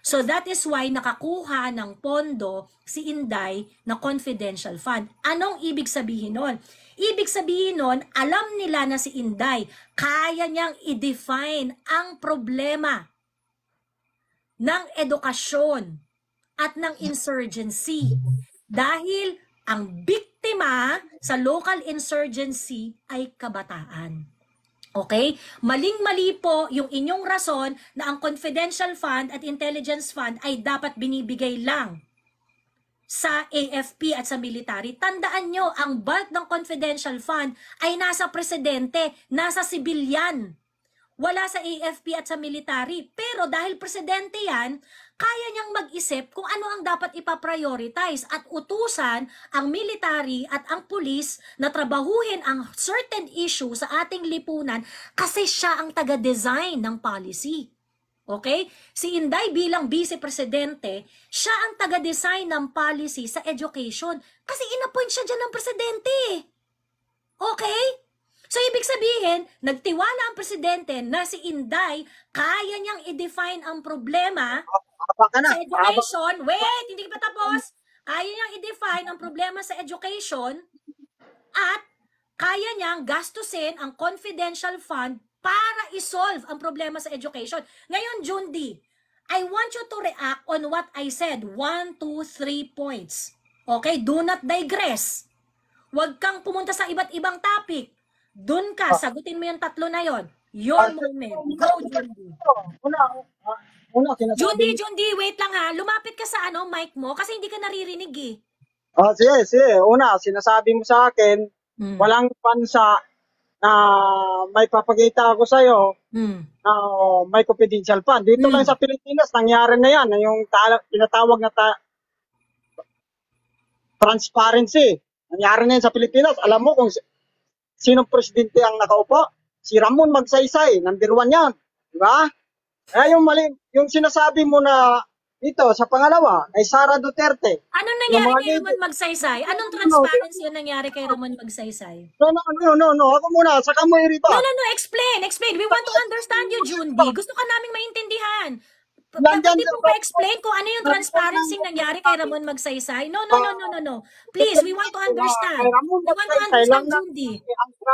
So that is why nakakuha ng pondo si Inday na confidential fund. Anong ibig sabihin nun? Ibig sabihin nun, alam nila na si Inday, kaya niyang i-define ang problema ng edukasyon at ng insurgency. Dahil ang biktima sa local insurgency ay kabataan. Okay? Maling-mali po yung inyong rason na ang confidential fund at intelligence fund ay dapat binibigay lang sa AFP at sa military. Tandaan nyo, ang bulk ng confidential fund ay nasa presidente, nasa sibilyan wala sa AFP at sa military. Pero dahil presidente yan, kaya niyang mag-isip kung ano ang dapat ipaprioritize at utusan ang military at ang pulis na trabahuhin ang certain issue sa ating lipunan kasi siya ang taga-design ng policy. Okay? Si Inday bilang vice presidente, siya ang taga-design ng policy sa education kasi inappoint siya dyan ng presidente. Eh. Okay? So, ibig sabihin, nagtiwala ang presidente na si Inday, kaya niyang i-define ang problema sa education. Wait, hindi pa tapos. Kaya niyang i-define ang problema sa education at kaya niyang gastusin ang confidential fund para isolve ang problema sa education. Ngayon, June D, I want you to react on what I said. One, two, three points. Okay? Do not digress. Huwag kang pumunta sa iba't ibang topic. Doon ka, ah. sagutin mo yung tatlo na yon. Your ah, moment. Ah, Go, Jundi. Una, una, sinasabi. Judy, Jundi, wait lang ha. Lumapit ka sa ano, mic mo kasi hindi ka naririnig eh. Ah, sige, sige. Una, sinasabi mo sa akin, mm. walang pansa na may papakita ako sa iyo mm. na oh, may confidential fund. Dito mm. lang sa Pilipinas, nangyari na yan. Yung ta- tinatawag na ta- transparency. Nangyari na yan sa Pilipinas. Alam mo kung Sinong presidente ang nakaupo? Si Ramon Magsaysay, number one yan. Di ba? Eh, yung mali, yung sinasabi mo na ito, sa pangalawa kay Sara Duterte. Anong nangyari kay Ramon Magsaysay? Anong transparency ang nangyari kay Ramon Magsaysay? No, no, no, no, no. Ako muna, saka mo irita. No, no, no, explain, explain. We want to understand you, June B. Gusto ka naming maintindihan. Bakit hindi po pa-explain kung ano yung transparency nangyari kay Ramon Magsaysay? No, no, no, no, no, no. Please, we want to understand. We want to understand, Jundi.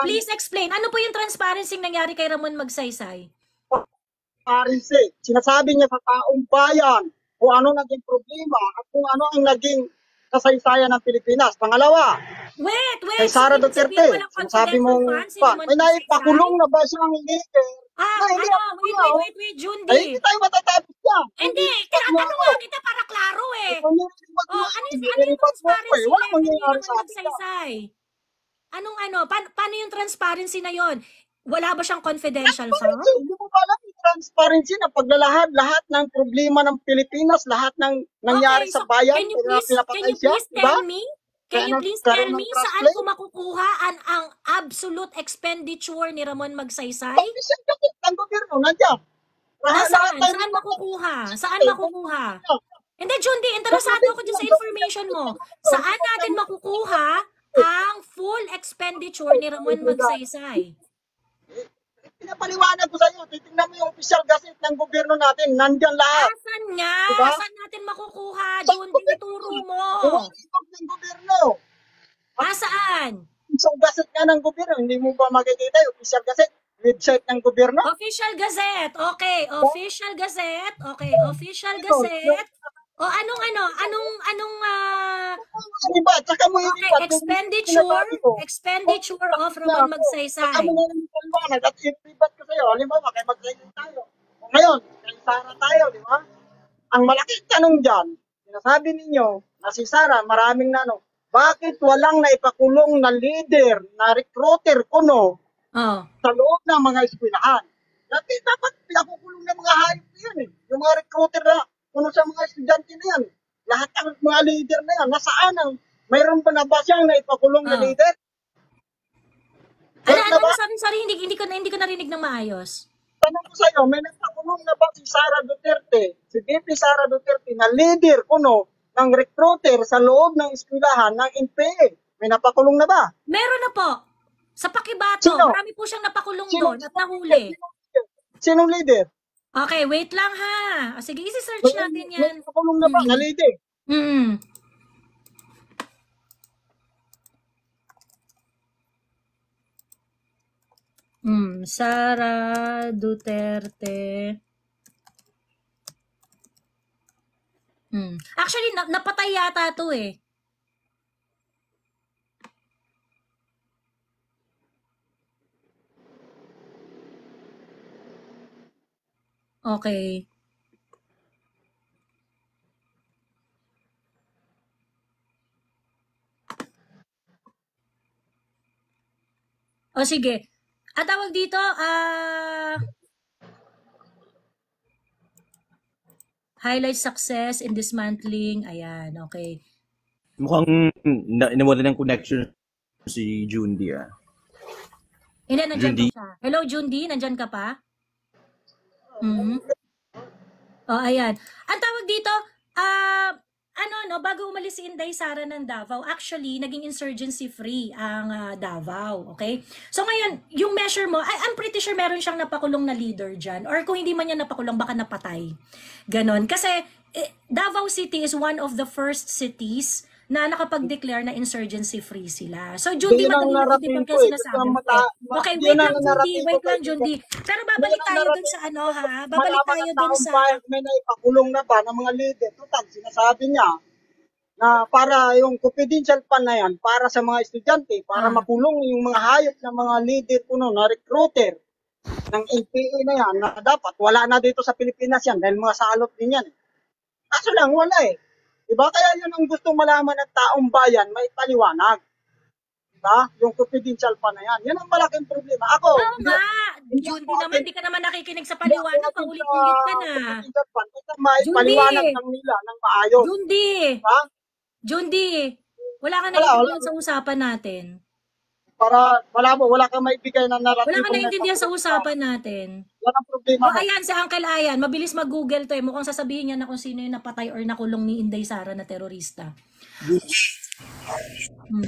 Please explain. Ano po yung transparency nangyari kay Ramon Magsaysay? Transparency. Sinasabi niya sa taong bayan kung ano naging problema at kung ano ang naging kasaysayan ng Pilipinas. Pangalawa, wait, wait, kay Sara Duterte. Sinasabi mo, pa, may naipakulong na ba siyang leader Ah, Ay, ano? Oh. Wait, wait, wait, wait, Jundi. Ay, hindi tayo matatapos na. Hindi, tinatanong nga kita para klaro eh. Ano, oh, ano, yung, ano yung transparency na yun? Hindi nagsaysay. Anong ano? Pa- paano yung transparency na yon? Wala ba siyang confidential fund? Hindi mo ba alam yung transparency na paglalahad lahat ng problema ng Pilipinas, lahat ng nangyari okay, so sa bayan, can you please, can you please tell me Can you please tell me saan ko makukuha ang, absolute expenditure ni Ramon Magsaysay? Ang dakit ng gobyerno, nandiyan. Nasaan? Ah, saan makukuha? Saan makukuha? Hindi, Jundi, interesado ako dyan sa information mo. Saan natin makukuha ang full expenditure ni Ramon Magsaysay? pinapaliwanag ko sa iyo, titingnan mo yung official gazette ng gobyerno natin, nandiyan lahat. Asan nga? Diba? Saan natin makukuha? Sa Doon tinuturo mo. Yung ng gobyerno. Asaan? Official gazette nga ng gobyerno, hindi mo ba makikita yung official gazette? Website ng gobyerno? Official Gazette. Okay. Official Gazette. Okay. Official Gazette. O anong ano, anong anong uh, diba, tsaka mo yung okay, expenditure, expenditure of Roman Magsaysay. Tsaka mo yung paliwanag at ipibat ko oh, sa'yo, halimbawa, kay Magsaysay tayo. O ngayon, kay Sara tayo, di ba? Ang malaking tanong dyan, sinasabi ninyo na si Sara, maraming na ano, bakit walang naipakulong na leader, na recruiter kuno oh. sa loob ng mga eskwelahan? Dati dapat pinakukulong ng mga hayop yun eh. Yung mga recruiter na kuno sa mga estudyante na yan, lahat ang mga leader na yan, nasaan ang, mayroon ba na ba siyang naipakulong uh. na ah. leader? Ano, ano ba? Sorry, sorry, hindi, hindi, ko, hindi ko narinig ng maayos. Tanong ko sa'yo, may nagpakulong na ba si Sara Duterte, si BP Sara Duterte, na leader kuno ng recruiter sa loob ng eskwelahan ng NPA? May napakulong na ba? Meron na po. Sa Pakibato, Sino? marami po siyang napakulong Sino? doon at nahuli. Sinong leader? Okay, wait lang ha. O, sige, isi-search Wait, natin yan. wait, Nakulong na ba? Mm. Nalite. Mm. Mm, Sara Duterte. Mm. Actually, na- napatay yata to eh. Okay. O sige, ang tawag dito, ah highlight success in dismantling. Ayan, okay. Mukhang na nawala ng connection si June D. Ah. Hindi, eh, nandyan June D. ka Hello, June D, nandyan ka pa? Mhm. Oh, ayan. Ang tawag dito, ah, ano no, bago umalis si Inday Sara ng Davao, actually naging insurgency free ang ah, Davao, okay? So ngayon, yung measure mo, I, I'm pretty sure meron siyang napakulong na leader diyan or kung hindi man niya napakulong baka napatay. Ganon. Kasi eh, Davao City is one of the first cities na nakapag-declare na insurgency-free sila. So, Judy, matanong din kasi eh. sinasabi ko. Okay, wait lang, Judy. Wait lang, Judy. Pero babalik tayo dun sa ano, ha? Babalik tayo dun sa... May naipakulong na ba ng mga leader? Tutag, sinasabi niya na para yung confidential pa na yan, para sa mga estudyante, para ah. makulong yung mga hayop ng mga leader ko na recruiter ng APA na yan, na dapat wala na dito sa Pilipinas yan, dahil mga salot din yan. Eh. Kaso lang, wala eh. Diba? Kaya yun ang gustong malaman ng taong bayan, may paliwanag. Diba? Yung confidential pa na yan. Yan ang malaking problema. Ako, Tama! Hindi, Jun, di naman, di ka naman nakikinig sa paliwanag. Paulit-ulit ka na. Basta may paliwanag ng nila ng maayos. Jundi! Diba? Jundi! Wala ka naiintindihan sa usapan natin. Para, wala mo, wala kang maibigay na naratibo. Wala ka naiintindihan sa usapan natin. Walang problema. Oh, ayan, si Uncle Ayan, mabilis mag-google to eh. Mukhang sasabihin niya na kung sino yung napatay or nakulong ni Inday Sara na terorista. Hmm.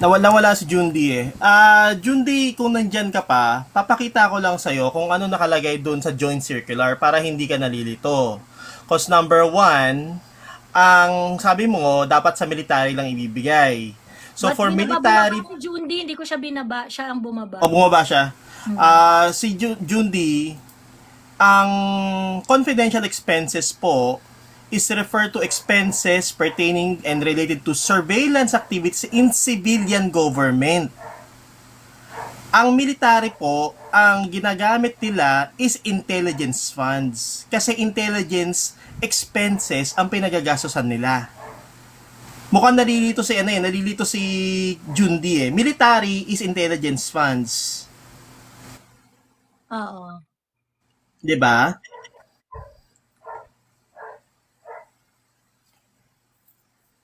Nawala-wala si Jundi eh. Ah, uh, Jundi, kung nandyan ka pa, papakita ko lang sa iyo kung ano nakalagay doon sa joint circular para hindi ka nalilito. Cause number one, ang sabi mo, dapat sa military lang ibibigay. So But for military... si Jundi, hindi ko siya binaba. Siya ang bumaba. O, oh, bumaba siya. Uh, si Jundi, ang confidential expenses po is referred to expenses pertaining and related to surveillance activities in civilian government. Ang military po, ang ginagamit nila is intelligence funds. Kasi intelligence expenses ang pinagagastosan nila. Mukhang nalilito si ano eh, nalilito si Jundi eh. Military is intelligence funds. Oo. 'Di ba?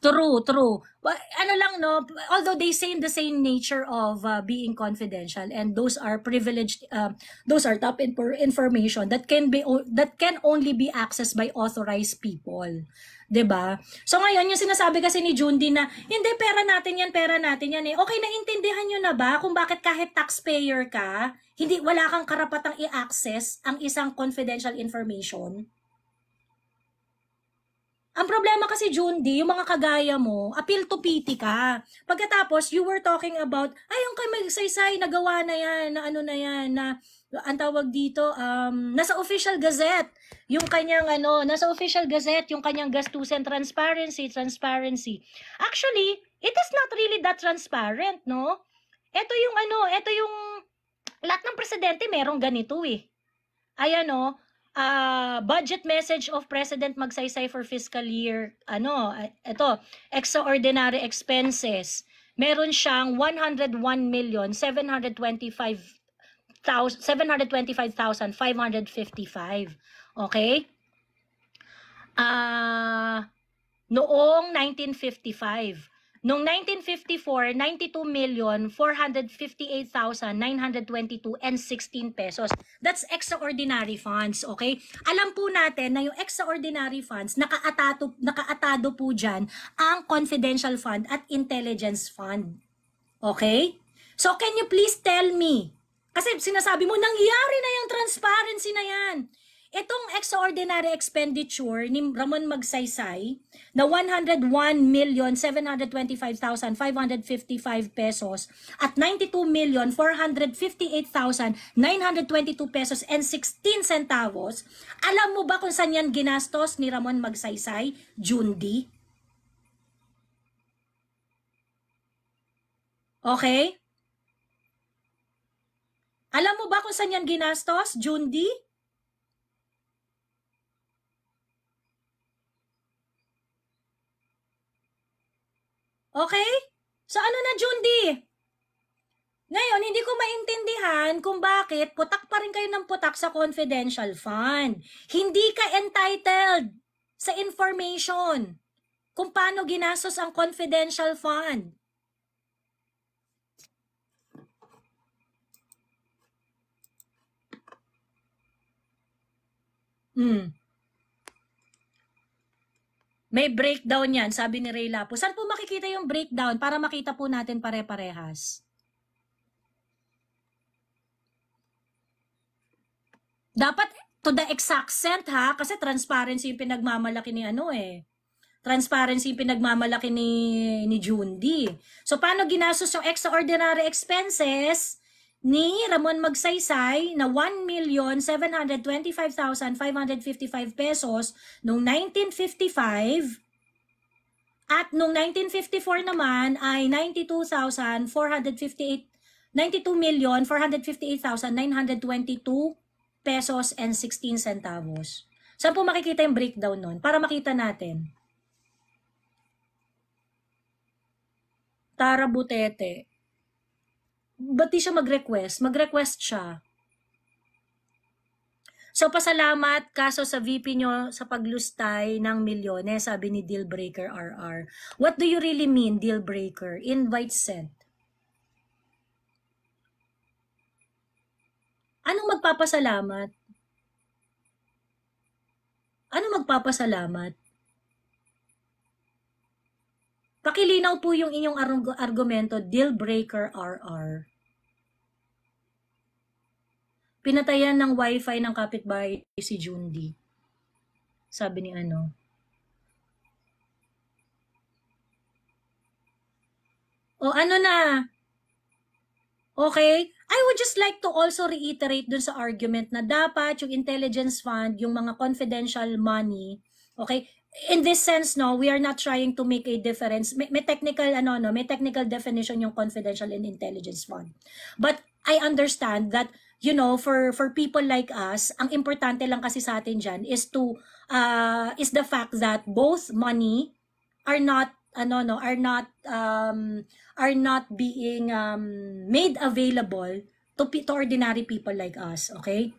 True, true. But ano lang no, although they say in the same nature of uh, being confidential and those are privileged uh, those are top in- information that can be that can only be accessed by authorized people. 'di ba? So ngayon, yung sinasabi kasi ni June din na, hindi, pera natin yan, pera natin yan eh. Okay, na intindihan niyo na ba kung bakit kahit taxpayer ka, hindi, wala kang karapatang i-access ang isang confidential information? Ang problema kasi, Jundi, yung mga kagaya mo, appeal to pity ka. Pagkatapos, you were talking about, ay, yung kay magsaysay, nagawa na yan, na ano na yan, na ang tawag dito, um, nasa official gazette, yung kanyang ano, nasa official gazette, yung kanyang gastusin, transparency, transparency. Actually, it is not really that transparent, no? Ito yung ano, ito yung, lahat ng presidente merong ganito eh. Ayan no, uh, ah, budget message of President Magsaysay for fiscal year, ano, ito, ah, extraordinary expenses. Meron siyang 101 million 725 725,555. Okay? Uh, noong 1955. Noong 1954, 92,458,922 and 16 pesos. That's extraordinary funds, okay? Alam po natin na yung extraordinary funds, nakaatado, nakaatado po dyan ang confidential fund at intelligence fund. Okay? So can you please tell me, kasi sinasabi mo, nangyari na yung transparency na yan. Itong extraordinary expenditure ni Ramon Magsaysay na 101,725,555 pesos at 92,458,922 pesos and 16 centavos, alam mo ba kung saan yan ginastos ni Ramon Magsaysay? June D. Okay? Alam mo ba kung saan yan ginastos, Jundi? Okay? So ano na Jundi? Ngayon, hindi ko maintindihan kung bakit putak pa rin kayo ng putak sa confidential fund. Hindi ka entitled sa information kung paano ginastos ang confidential fund. Mm. May breakdown yan, sabi ni Ray Lapo. Saan po makikita yung breakdown para makita po natin pare-parehas? Dapat to the exact cent ha, kasi transparency yung pinagmamalaki ni ano eh. Transparency yung pinagmamalaki ni, ni June D. So paano ginastos yung extraordinary expenses? ni Ramon Magsaysay na 1,725,555 pesos noong 1955 at noong 1954 naman ay 92,458 92,458,922 pesos and 16 centavos. Saan po makikita yung breakdown nun? Para makita natin. Tara Butete ba't di siya mag-request? Mag-request siya. So, pasalamat kaso sa VP nyo sa paglustay ng milyones, sabi ni Dealbreaker RR. What do you really mean, Dealbreaker? Invite sent. Anong magpapasalamat? Anong magpapasalamat? Pakilinaw po yung inyong argumento, Dealbreaker RR. Pinatayan ng wifi ng kapitbahay si Jundi. Sabi ni ano. O ano na? Okay? I would just like to also reiterate dun sa argument na dapat yung intelligence fund, yung mga confidential money, okay? In this sense, no, we are not trying to make a difference. May, may technical, ano, no, may technical definition yung confidential and intelligence fund. But I understand that you know, for for people like us, ang importante lang kasi sa atin diyan is to uh, is the fact that both money are not ano no are not um are not being um made available to to ordinary people like us, okay?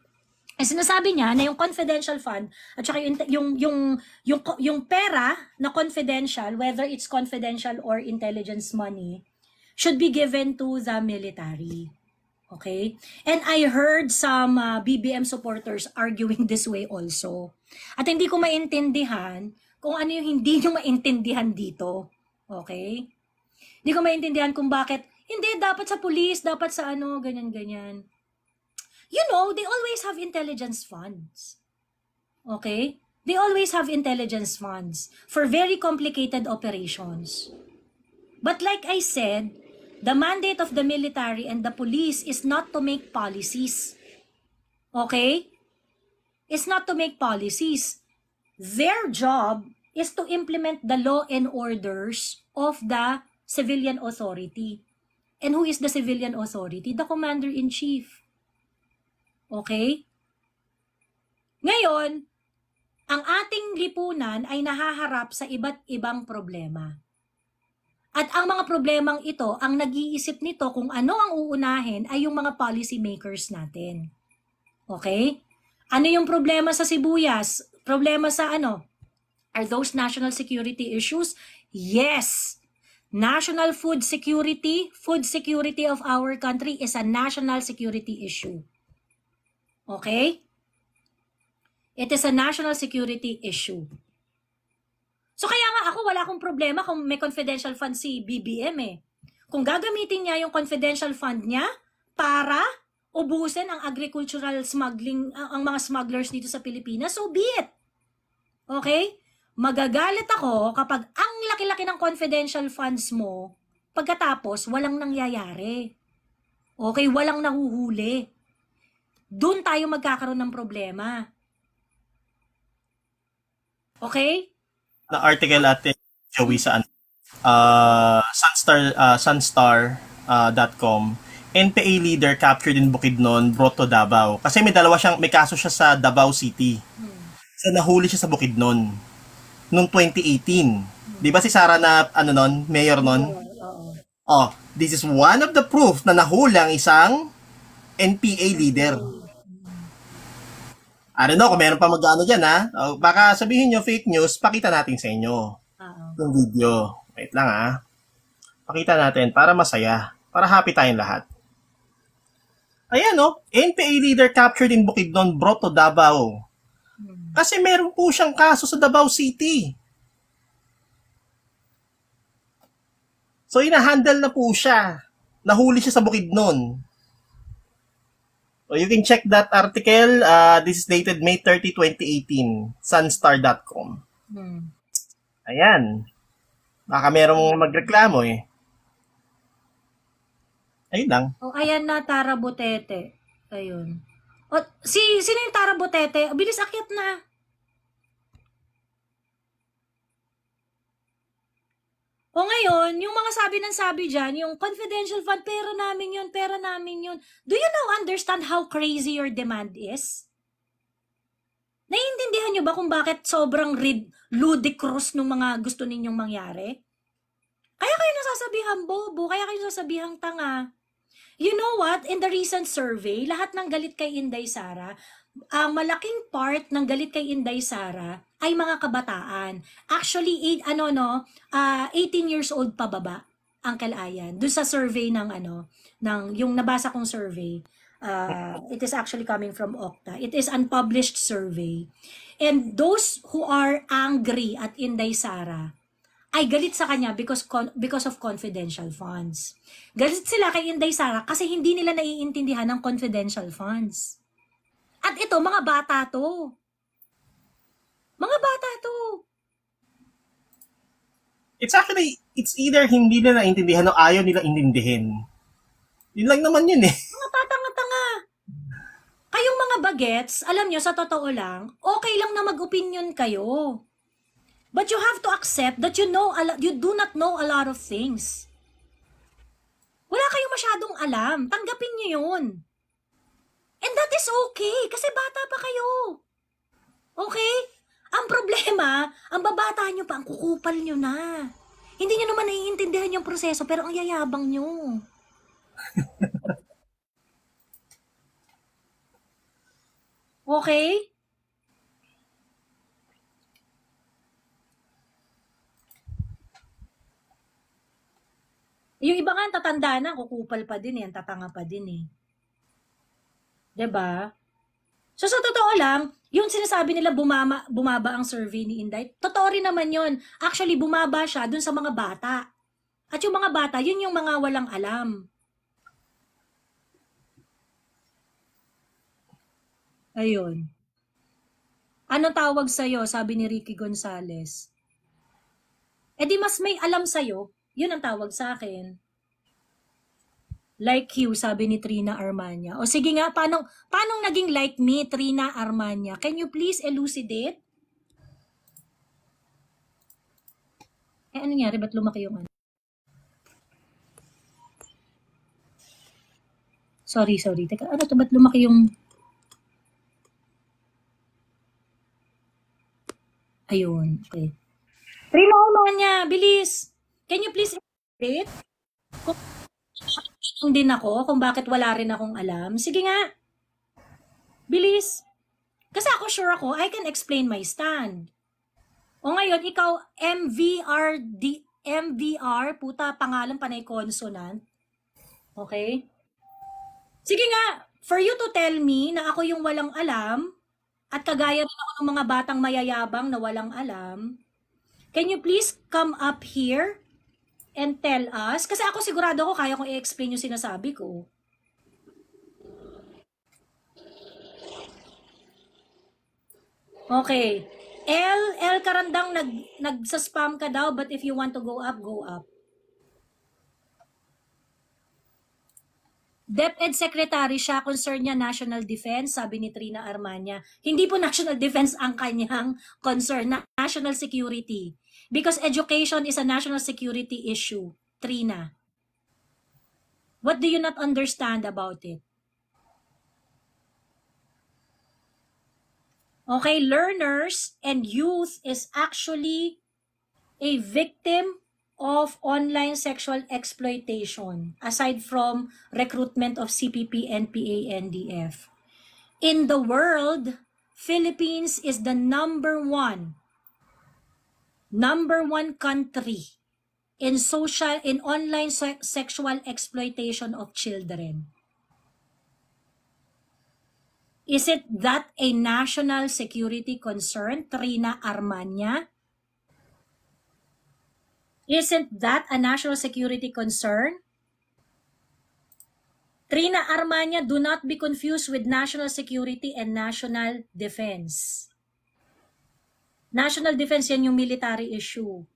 Eh sinasabi niya na yung confidential fund at saka yung yung yung yung, yung pera na confidential whether it's confidential or intelligence money should be given to the military. Okay? And I heard some uh, BBM supporters arguing this way also. At hindi ko maintindihan kung ano yung hindi nyo maintindihan dito. Okay? Hindi ko maintindihan kung bakit, hindi, dapat sa police, dapat sa ano, ganyan-ganyan. You know, they always have intelligence funds. Okay? They always have intelligence funds for very complicated operations. But like I said, The mandate of the military and the police is not to make policies. Okay? It's not to make policies. Their job is to implement the law and orders of the civilian authority. And who is the civilian authority? The commander-in-chief. Okay? Ngayon, ang ating lipunan ay nahaharap sa iba't ibang problema. At ang mga problemang ito, ang nag-iisip nito kung ano ang uunahin ay yung mga policy makers natin. Okay? Ano yung problema sa sibuyas? Problema sa ano? Are those national security issues? Yes! National food security, food security of our country is a national security issue. Okay? It is a national security issue. So kaya nga ako wala akong problema kung may confidential fund si BBM eh. Kung gagamitin niya yung confidential fund niya para ubusin ang agricultural smuggling, ang mga smugglers dito sa Pilipinas, so be it. Okay? Magagalit ako kapag ang laki-laki ng confidential funds mo, pagkatapos walang nangyayari. Okay, walang nahuhuli. Doon tayo magkakaroon ng problema. Okay? na article ate Joey sa ano, uh, sunstar uh, sunstar.com uh, NPA leader captured in Bukidnon brought to Davao kasi may dalawa siyang may kaso siya sa Davao City. So nahuli siya sa Bukidnon noong 2018. 'Di ba si Sara na ano noon, mayor noon? Oh, this is one of the proof na nahulang isang NPA leader. Ano daw, kung meron pa mag-ano dyan, ha? O, baka sabihin nyo fake news, pakita natin sa inyo. Uh-huh. Ng video. Wait lang, ha? Pakita natin para masaya. Para happy tayong lahat. Ayan, no? Oh. NPA leader captured in Bukidnon brought to Davao. Hmm. Kasi meron po siyang kaso sa Davao City. So, inahandle na po siya. Nahuli siya sa Bukidnon. So oh, you can check that article. Uh, this is dated May 30, 2018, sunstar.com. Hmm. Ayan. Baka merong magreklamo eh. Ayun lang. oh, ayan na, Tara Butete. Ayun. O, si, sino yung Tara Butete? Bilis, akyat na. O ngayon, yung mga sabi ng sabi dyan, yung confidential fund, pera namin yun, pera namin yun. Do you now understand how crazy your demand is? Naiintindihan nyo ba kung bakit sobrang rid, ludicrous ng mga gusto ninyong mangyari? Kaya kayo nasasabihan bobo, kaya kayo nasasabihang tanga. You know what? In the recent survey, lahat ng galit kay Inday Sara, uh, malaking part ng galit kay Inday Sara ay mga kabataan. Actually, eight, ano no, uh, ah, 18 years old pababa ang kalayan. Doon sa survey ng ano, ng yung nabasa kong survey, uh, it is actually coming from Okta. It is unpublished survey. And those who are angry at Inday Sara ay galit sa kanya because con- because of confidential funds. Galit sila kay Inday Sara kasi hindi nila naiintindihan ng confidential funds. At ito, mga bata to. Mga bata to! It's actually, it's either hindi nila naintindihan o ayaw nila intindihin. Yun lang naman yun eh. Mga tatanga-tanga. Kayong mga bagets, alam nyo, sa totoo lang, okay lang na mag-opinion kayo. But you have to accept that you know a lot, you do not know a lot of things. Wala kayong masyadong alam. Tanggapin nyo yun. And that is okay, kasi bata pa kayo. Okay? Ang problema, ang babata nyo pa, ang kukupal nyo na. Hindi nyo naman naiintindihan yung proseso, pero ang yayabang nyo. okay? Yung iba nga, tatanda na, kukupal pa din eh, tatanga pa din eh. ba? Diba? So sa totoo lang, yung sinasabi nila bumama, bumaba ang survey ni Inday, totoo rin naman yon. Actually, bumaba siya dun sa mga bata. At yung mga bata, yun yung mga walang alam. Ayun. Ano tawag sa iyo, sabi ni Ricky Gonzales? E di mas may alam sa'yo, yun ang tawag sa akin. Like you, sabi ni Trina Armania. O sige nga, paano, paano naging like me, Trina Armania? Can you please elucidate? Eh, ano nangyari? Ba't lumaki yung ano? Sorry, sorry. Teka, ano to? Ba't lumaki yung... Ayun, okay. Trina Armania, bilis! Can you please elucidate? Kung Nagtatanong din ako kung bakit wala rin akong alam. Sige nga. Bilis. Kasi ako sure ako, I can explain my stand. O ngayon, ikaw, MVR, D, MVR, puta, pangalan pa na consonant. Okay? Sige nga, for you to tell me na ako yung walang alam, at kagaya rin ako ng mga batang mayayabang na walang alam, can you please come up here and tell us? Kasi ako sigurado ako kaya kong i-explain yung sinasabi ko. Okay. L, L Karandang, nag, nagsa ka daw, but if you want to go up, go up. DepEd Secretary siya, concern niya national defense, sabi ni Trina Armanya. Hindi po national defense ang kanyang concern, na national security. Because education is a national security issue. Trina, what do you not understand about it? Okay, learners and youth is actually a victim of online sexual exploitation aside from recruitment of CPP, NPA, NDF. In the world, Philippines is the number one number one country in social in online se- sexual exploitation of children. Is it that a national security concern, Trina Armania? Isn't that a national security concern? Trina Armania, do not be confused with national security and national defense. National defense yan yung military issue.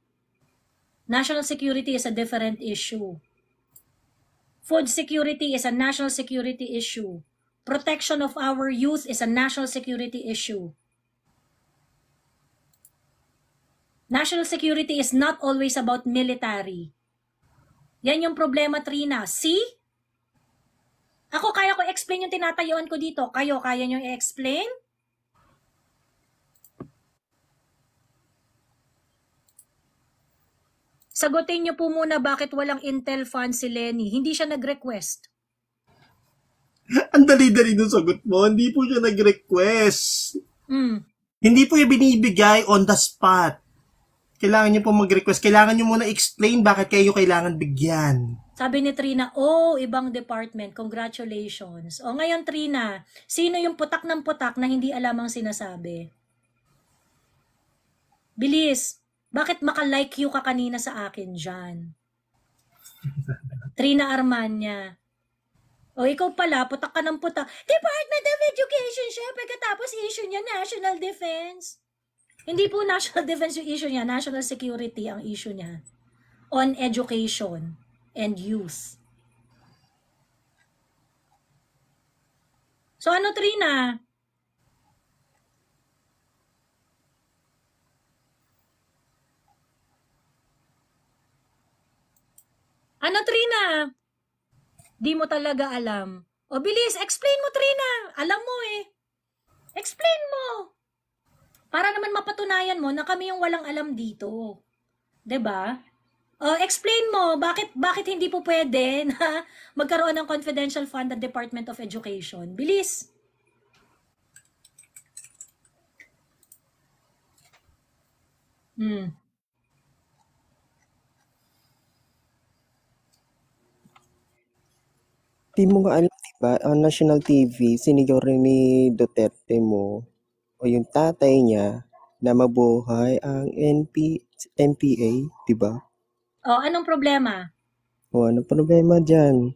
National security is a different issue. Food security is a national security issue. Protection of our youth is a national security issue. National security is not always about military. Yan yung problema, Trina. See? Ako kaya ko explain yung tinatayuan ko dito. Kayo, kaya nyo i-explain? Sagutin niyo po muna bakit walang Intel fan si Lenny. Hindi siya nag-request. Ang dali-dali ng sagot mo. Hindi po siya nag-request. Mm. Hindi po yung binibigay on the spot. Kailangan niyo po mag-request. Kailangan niyo muna explain bakit kayo kailangan bigyan. Sabi ni Trina, oh, ibang department. Congratulations. O ngayon, Trina, sino yung putak ng putak na hindi alam ang sinasabi? Bilis. Bakit makalike you ka kanina sa akin dyan? Trina Armanya. O ikaw pala, putak ka ng putak. Department of Education siya, pagkatapos issue niya national defense. Hindi po national defense yung issue niya, national security ang issue niya. On education and youth. So ano Trina? Ano, Trina? Di mo talaga alam. O, bilis, explain mo, Trina. Alam mo eh. Explain mo. Para naman mapatunayan mo na kami yung walang alam dito. 'Di ba? Uh, explain mo, bakit, bakit hindi po pwede na magkaroon ng confidential fund ng Department of Education? Bilis! Hmm. Di mo nga alam, di ba? Ang national TV, sinigaw rin ni Duterte mo o yung tatay niya na mabuhay ang NP, NPA, di ba? O, oh, anong problema? O, anong problema dyan?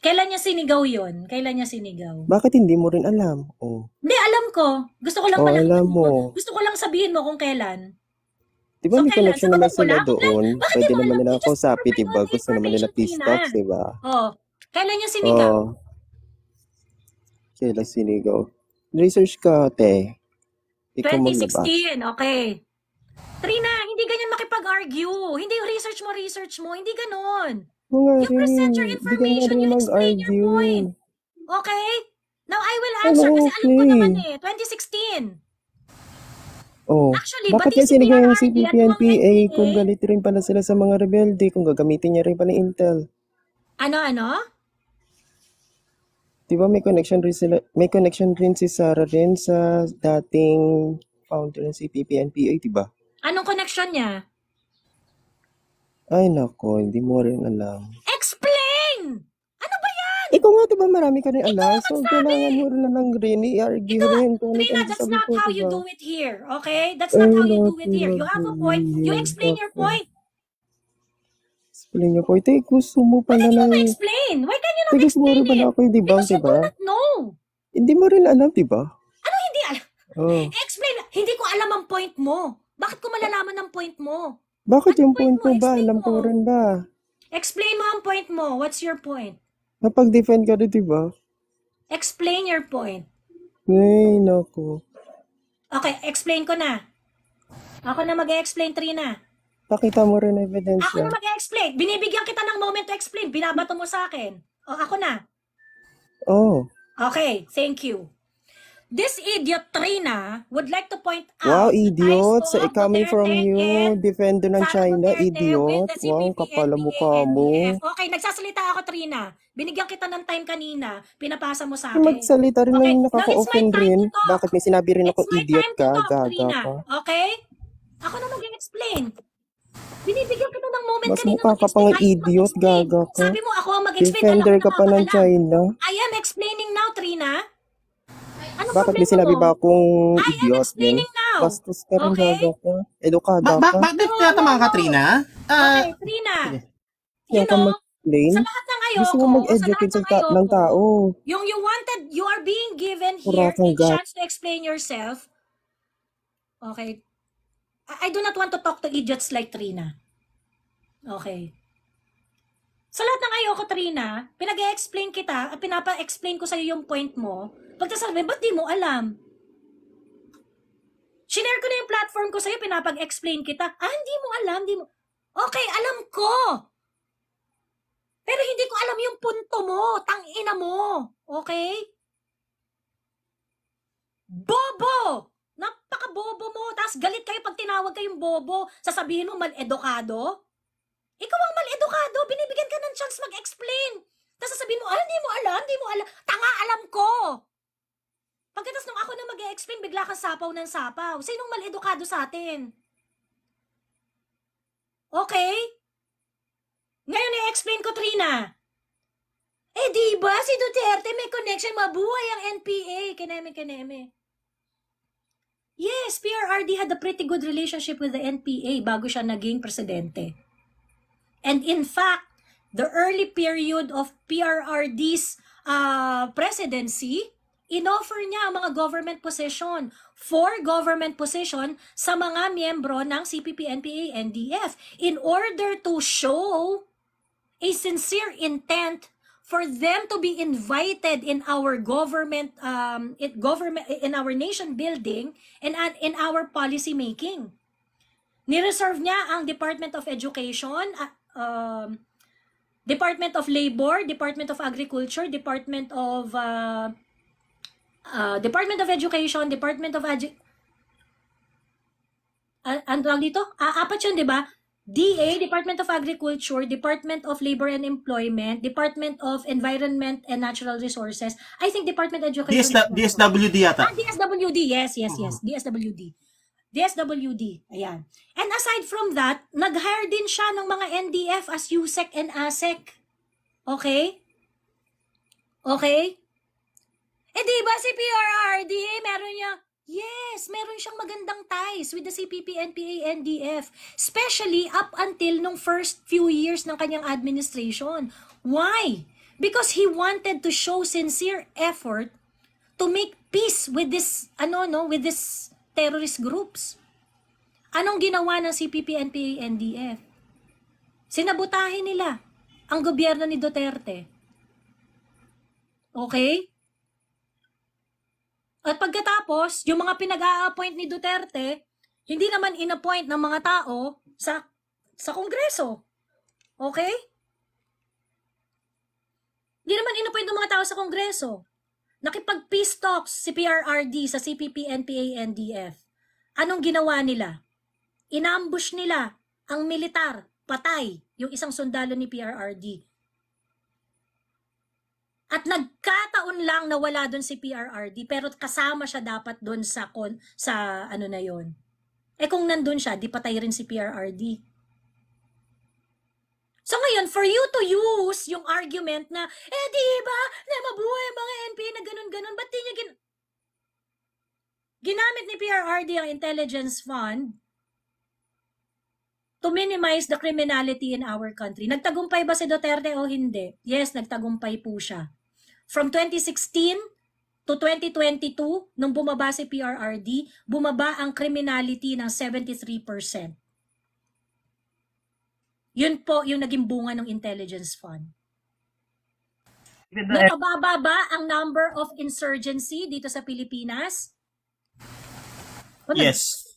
Kailan niya sinigaw yon? Kailan niya sinigaw? Bakit hindi mo rin alam? Oh. Hindi, alam ko. Gusto ko lang oh, pala. Alam mo. Gusto ko lang sabihin mo kung kailan. Di ba so, may connection naman sila doon? Pwede naman nila kausapin, di ba? Gusto naman nila peace talks, di ba? Oo. Oh. Kailan niya sinigaw? Oh. Kailan sinigaw? Research ka, te. Ikaw 2016, okay. Trina, hindi ganyan makipag-argue. Hindi research mo, research mo. Hindi ganon. you present your information, you explain your point. Okay? Now, I will answer Hello, kasi okay. alam ko naman eh. 2016. Oh, Actually, bakit kasi sinigaw yung CPPNPA kung galit rin pala sila sa mga rebelde, kung gagamitin niya rin pala Intel? Ano, ano? 'di ba may connection rin sila, may connection rin si Sarah rin sa dating founder ng CPP and PA, 'di ba? Anong connection niya? Ay nako, hindi mo rin alam. Explain! Ano ba yan? Ikaw nga 'di ba marami ka rin alam. So kailangan mo rin lang e rin i-argue Ito, rin. Ito, Rina, that's not how you do it here, okay? That's not how you do it here. You have a point, you explain your point explain niyo po. Ito, gusto mo pala na... Why can explain? Why can you not explain mo rin pala ako, hindi eh, ba? Because diba? you do not know. Hindi mo rin alam, di ba? Ano hindi alam? Oh. Explain. Hindi ko alam ang point mo. Bakit ko malalaman ang point mo? Bakit ano yung point, point mo ba? Explain alam ko rin ba? Explain mo ang point mo. What's your point? Napag-defend ka rin, di ba? Explain your point. Ay, nako. Okay, explain ko na. Ako na mag-explain, Trina. Pakita mo rin evidence. Ako na mag-explain. Binibigyan kita ng moment to explain. Binabato mo sa akin. O, ako na. Oh. Okay, thank you. This idiot Trina would like to point out Wow, idiot! Sa coming from you, defender ng China, idiot. Wow, kapala mo ka mo. Okay, nagsasalita ako, Trina. Binigyan kita ng time kanina. Pinapasa mo sa akin. Magsalita rin okay. na nakaka-open rin. Bakit may sinabi rin ako idiot ka? Gaga ka. Okay? Ako na mag-explain. Binibigyan kita ng moment Mas kanina. mukha ka pang mag idiot, gaga ka. Sabi mo, ako ang mag-explain. Defender Alam mo ka pa naman ng ako China. I am explaining now, Trina. Ano Bakit may sila biba kung I idiot din? Eh? explaining now. Bastos ka rin, Okay? gaga ka. Edukada Ba- ba- ka. bakit No, tinatama ka, Trina? Ah, okay, Ah, Trina. You know, mag-explain. lahat ng Gusto ayoko, mo sa mag-educate ng ng, ng tao. yung you wanted, you are being given here kang a chance to explain yourself. Okay, I, do not want to talk to idiots like Trina. Okay. Sa lahat ng ayoko, Trina, pinag-explain kita at pinapa-explain ko sa iyo yung point mo. Pagkasabi, ba't di mo alam? Shinare ko na yung platform ko sa iyo, pinapag-explain kita. Ah, hindi mo alam, di mo... Okay, alam ko! Pero hindi ko alam yung punto mo, tangina mo. Okay? Bobo! Napaka-bobo mo. Tapos galit kayo pag tinawag kayong bobo. Sasabihin mo, mal-edukado? Ikaw ang mal-edukado. Binibigyan ka ng chance mag-explain. Tapos sasabihin mo, ah, hindi mo alam, hindi mo alam. Tanga, alam ko. Pagkatapos nung ako na mag-explain, bigla kang sapaw ng sapaw. Sinong mal-edukado sa atin? Okay? Ngayon i explain ko, Trina. Eh, di ba si Duterte may connection, mabuhay ang NPA. Kineme, kineme. Yes, PRRD had a pretty good relationship with the NPA bago siya naging presidente. And in fact, the early period of PRRD's uh, presidency, inoffer niya ang mga government position, for government position sa mga miyembro ng CPP-NPA-NDF in order to show a sincere intent for them to be invited in our government um in government in our nation building and in our policy making ni-reserve niya ang Department of Education uh, um Department of Labor, Department of Agriculture, Department of uh, uh, Department of Education, Department of Edu- uh, ano dito? Uh, apat yun, di ba? DA, Department of Agriculture, Department of Labor and Employment, Department of Environment and Natural Resources, I think Department of Education. DSW, DSWD yata. Ah, DSWD, yes, yes, yes. Mm-hmm. DSWD. DSWD, ayan. And aside from that, nag-hire din siya ng mga NDF as USEC and ASEC. Okay? Okay? Eh di ba si PRRD, meron niya, Yes, meron siyang magandang ties with the CPP, NPA, NDF. Especially up until nung first few years ng kanyang administration. Why? Because he wanted to show sincere effort to make peace with this, ano no, with this terrorist groups. Anong ginawa ng CPP, NPA, NDF? Sinabutahin nila ang gobyerno ni Duterte. Okay? At pagkatapos, yung mga pinag-a-appoint ni Duterte, hindi naman inappoint ng mga tao sa sa Kongreso. Okay? Hindi naman inappoint ng mga tao sa Kongreso. Nakipag-peace talks si PRRD sa CPP, NPA, NDF. Anong ginawa nila? Inambush nila ang militar, patay, yung isang sundalo ni PRRD. At nagkataon lang na wala doon si PRRD pero kasama siya dapat doon sa kon, sa ano na yon. Eh kung nandun siya, di patay rin si PRRD. So ngayon, for you to use yung argument na, eh di ba, na mabuhay mga NPA na ganun-ganun, ba't di niya gin... Ginamit ni PRRD ang intelligence fund to minimize the criminality in our country. Nagtagumpay ba si Duterte o hindi? Yes, nagtagumpay po siya. From 2016 to 2022, nung bumaba si PRRD, bumaba ang criminality ng 73%. Yun po yung naging bunga ng intelligence fund. Diba? Nung ba ang number of insurgency dito sa Pilipinas? Yes.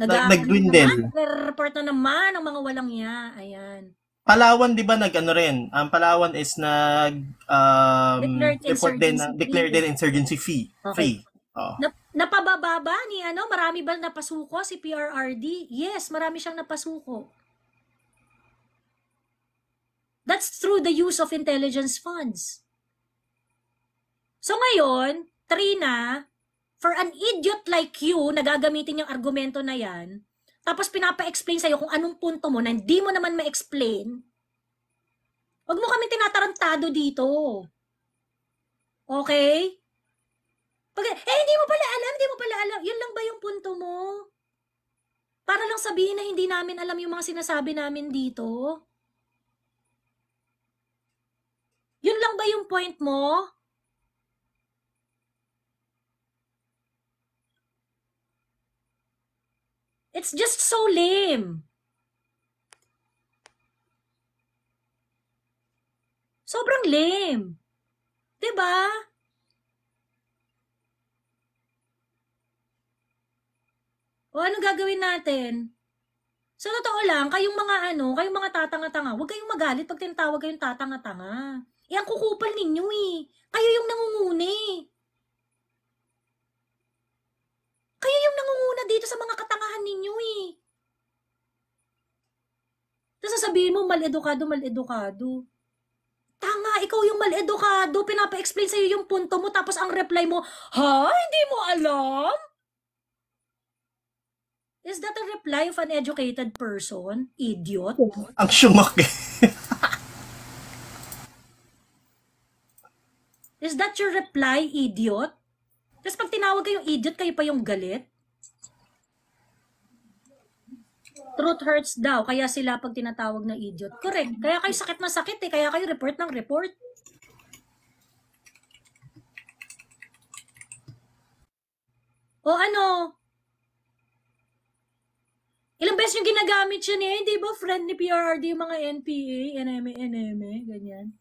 Nag-dwindle. Nag-report na naman ang mga walang niya. Ayan. Palawan 'di ba nagano rin? Ang Palawan is nag um report din na declare din insurgency fee. Okay. Fee. Oh. Nap- napababa ba ni ano? Marami ba napasuko si PRRD? Yes, marami siyang napasuko. That's through the use of intelligence funds. So ngayon, Trina, for an idiot like you, gagamitin yung argumento na yan, tapos pinapa-explain sa'yo kung anong punto mo na hindi mo naman ma-explain, huwag mo kami tinatarantado dito. Okay? Pag, eh, hindi mo pala alam, hindi mo pala alam. Yun lang ba yung punto mo? Para lang sabihin na hindi namin alam yung mga sinasabi namin dito? Yun lang ba yung point mo? It's just so lame. Sobrang lame. 'Di ba? O ano gagawin natin? Sa totoo lang, kayong mga ano, kayong mga tatanga-tanga, huwag kayong magalit pag tinatawag kayong tatanga-tanga. Eh, ang kukupal ninyo eh. Kayo yung nangunguni. Kayo yung nangunguna dito sa mga katangahan ninyo eh. Tapos sasabihin mo, mal-edukado, mal-edukado. Tanga, ikaw yung mal-edukado. Pinapa-explain sa'yo yung punto mo, tapos ang reply mo, ha? Hindi mo alam? Is that a reply of an educated person? Idiot? Ang sumaki. Is that your reply, idiot? Tapos pag tinawag kayong idiot, kayo pa yung galit. Truth hurts daw, kaya sila pag tinatawag na idiot. Correct. Kaya kayo sakit na sakit eh, kaya kayo report ng report. O ano? Ilang beses yung ginagamit siya ni, eh, ba friend ni PRRD yung mga NPA, NME, NME, ganyan?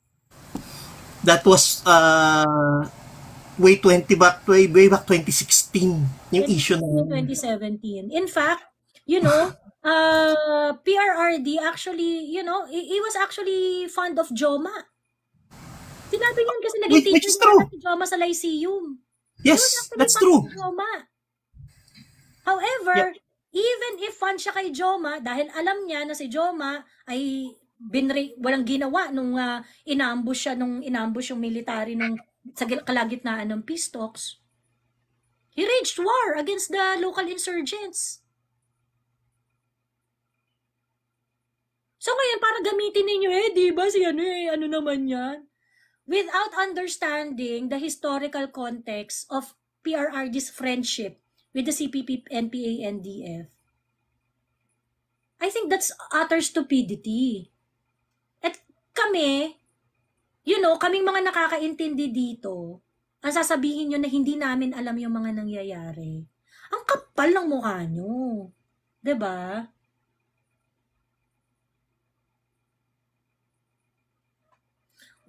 That was, uh, way 20 back way, way back 2016 yung 20, issue na 2017 in fact you know uh PRRD actually you know he, he was actually fond of Joma sinabi niya kasi naging Wait, teacher niya si Joma sa Lyceum yes that's true Joma. however yeah. even if fan siya kay Joma dahil alam niya na si Joma ay binre walang ginawa nung uh, inambush siya nung inambush yung military nung sa kalagitnaan ng peace talks, he raged war against the local insurgents. So ngayon, para gamitin ninyo, eh, di ba si ano eh, ano naman yan? Without understanding the historical context of PRRD's friendship with the CPP, NPA, NDF. I think that's utter stupidity. At kami, you know, kaming mga nakakaintindi dito, ang sasabihin nyo na hindi namin alam yung mga nangyayari. Ang kapal ng mukha nyo. ba? Diba?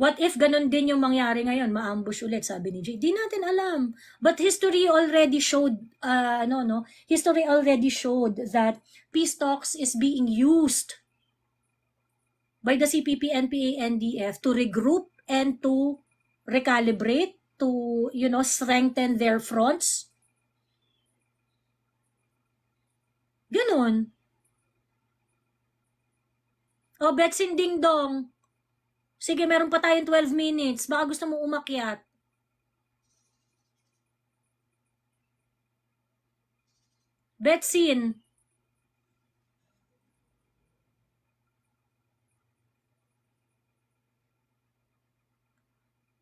What if ganun din yung mangyari ngayon, maambush ulit, sabi ni Jay. Di natin alam. But history already showed, uh, ano, no? History already showed that peace talks is being used by the CPP, NPA, NDF to regroup and to recalibrate, to, you know, strengthen their fronts. Ganon. Oh, Betsin Ding Dong. Sige, meron pa tayong 12 minutes. Baka gusto mo umakyat. Betsin.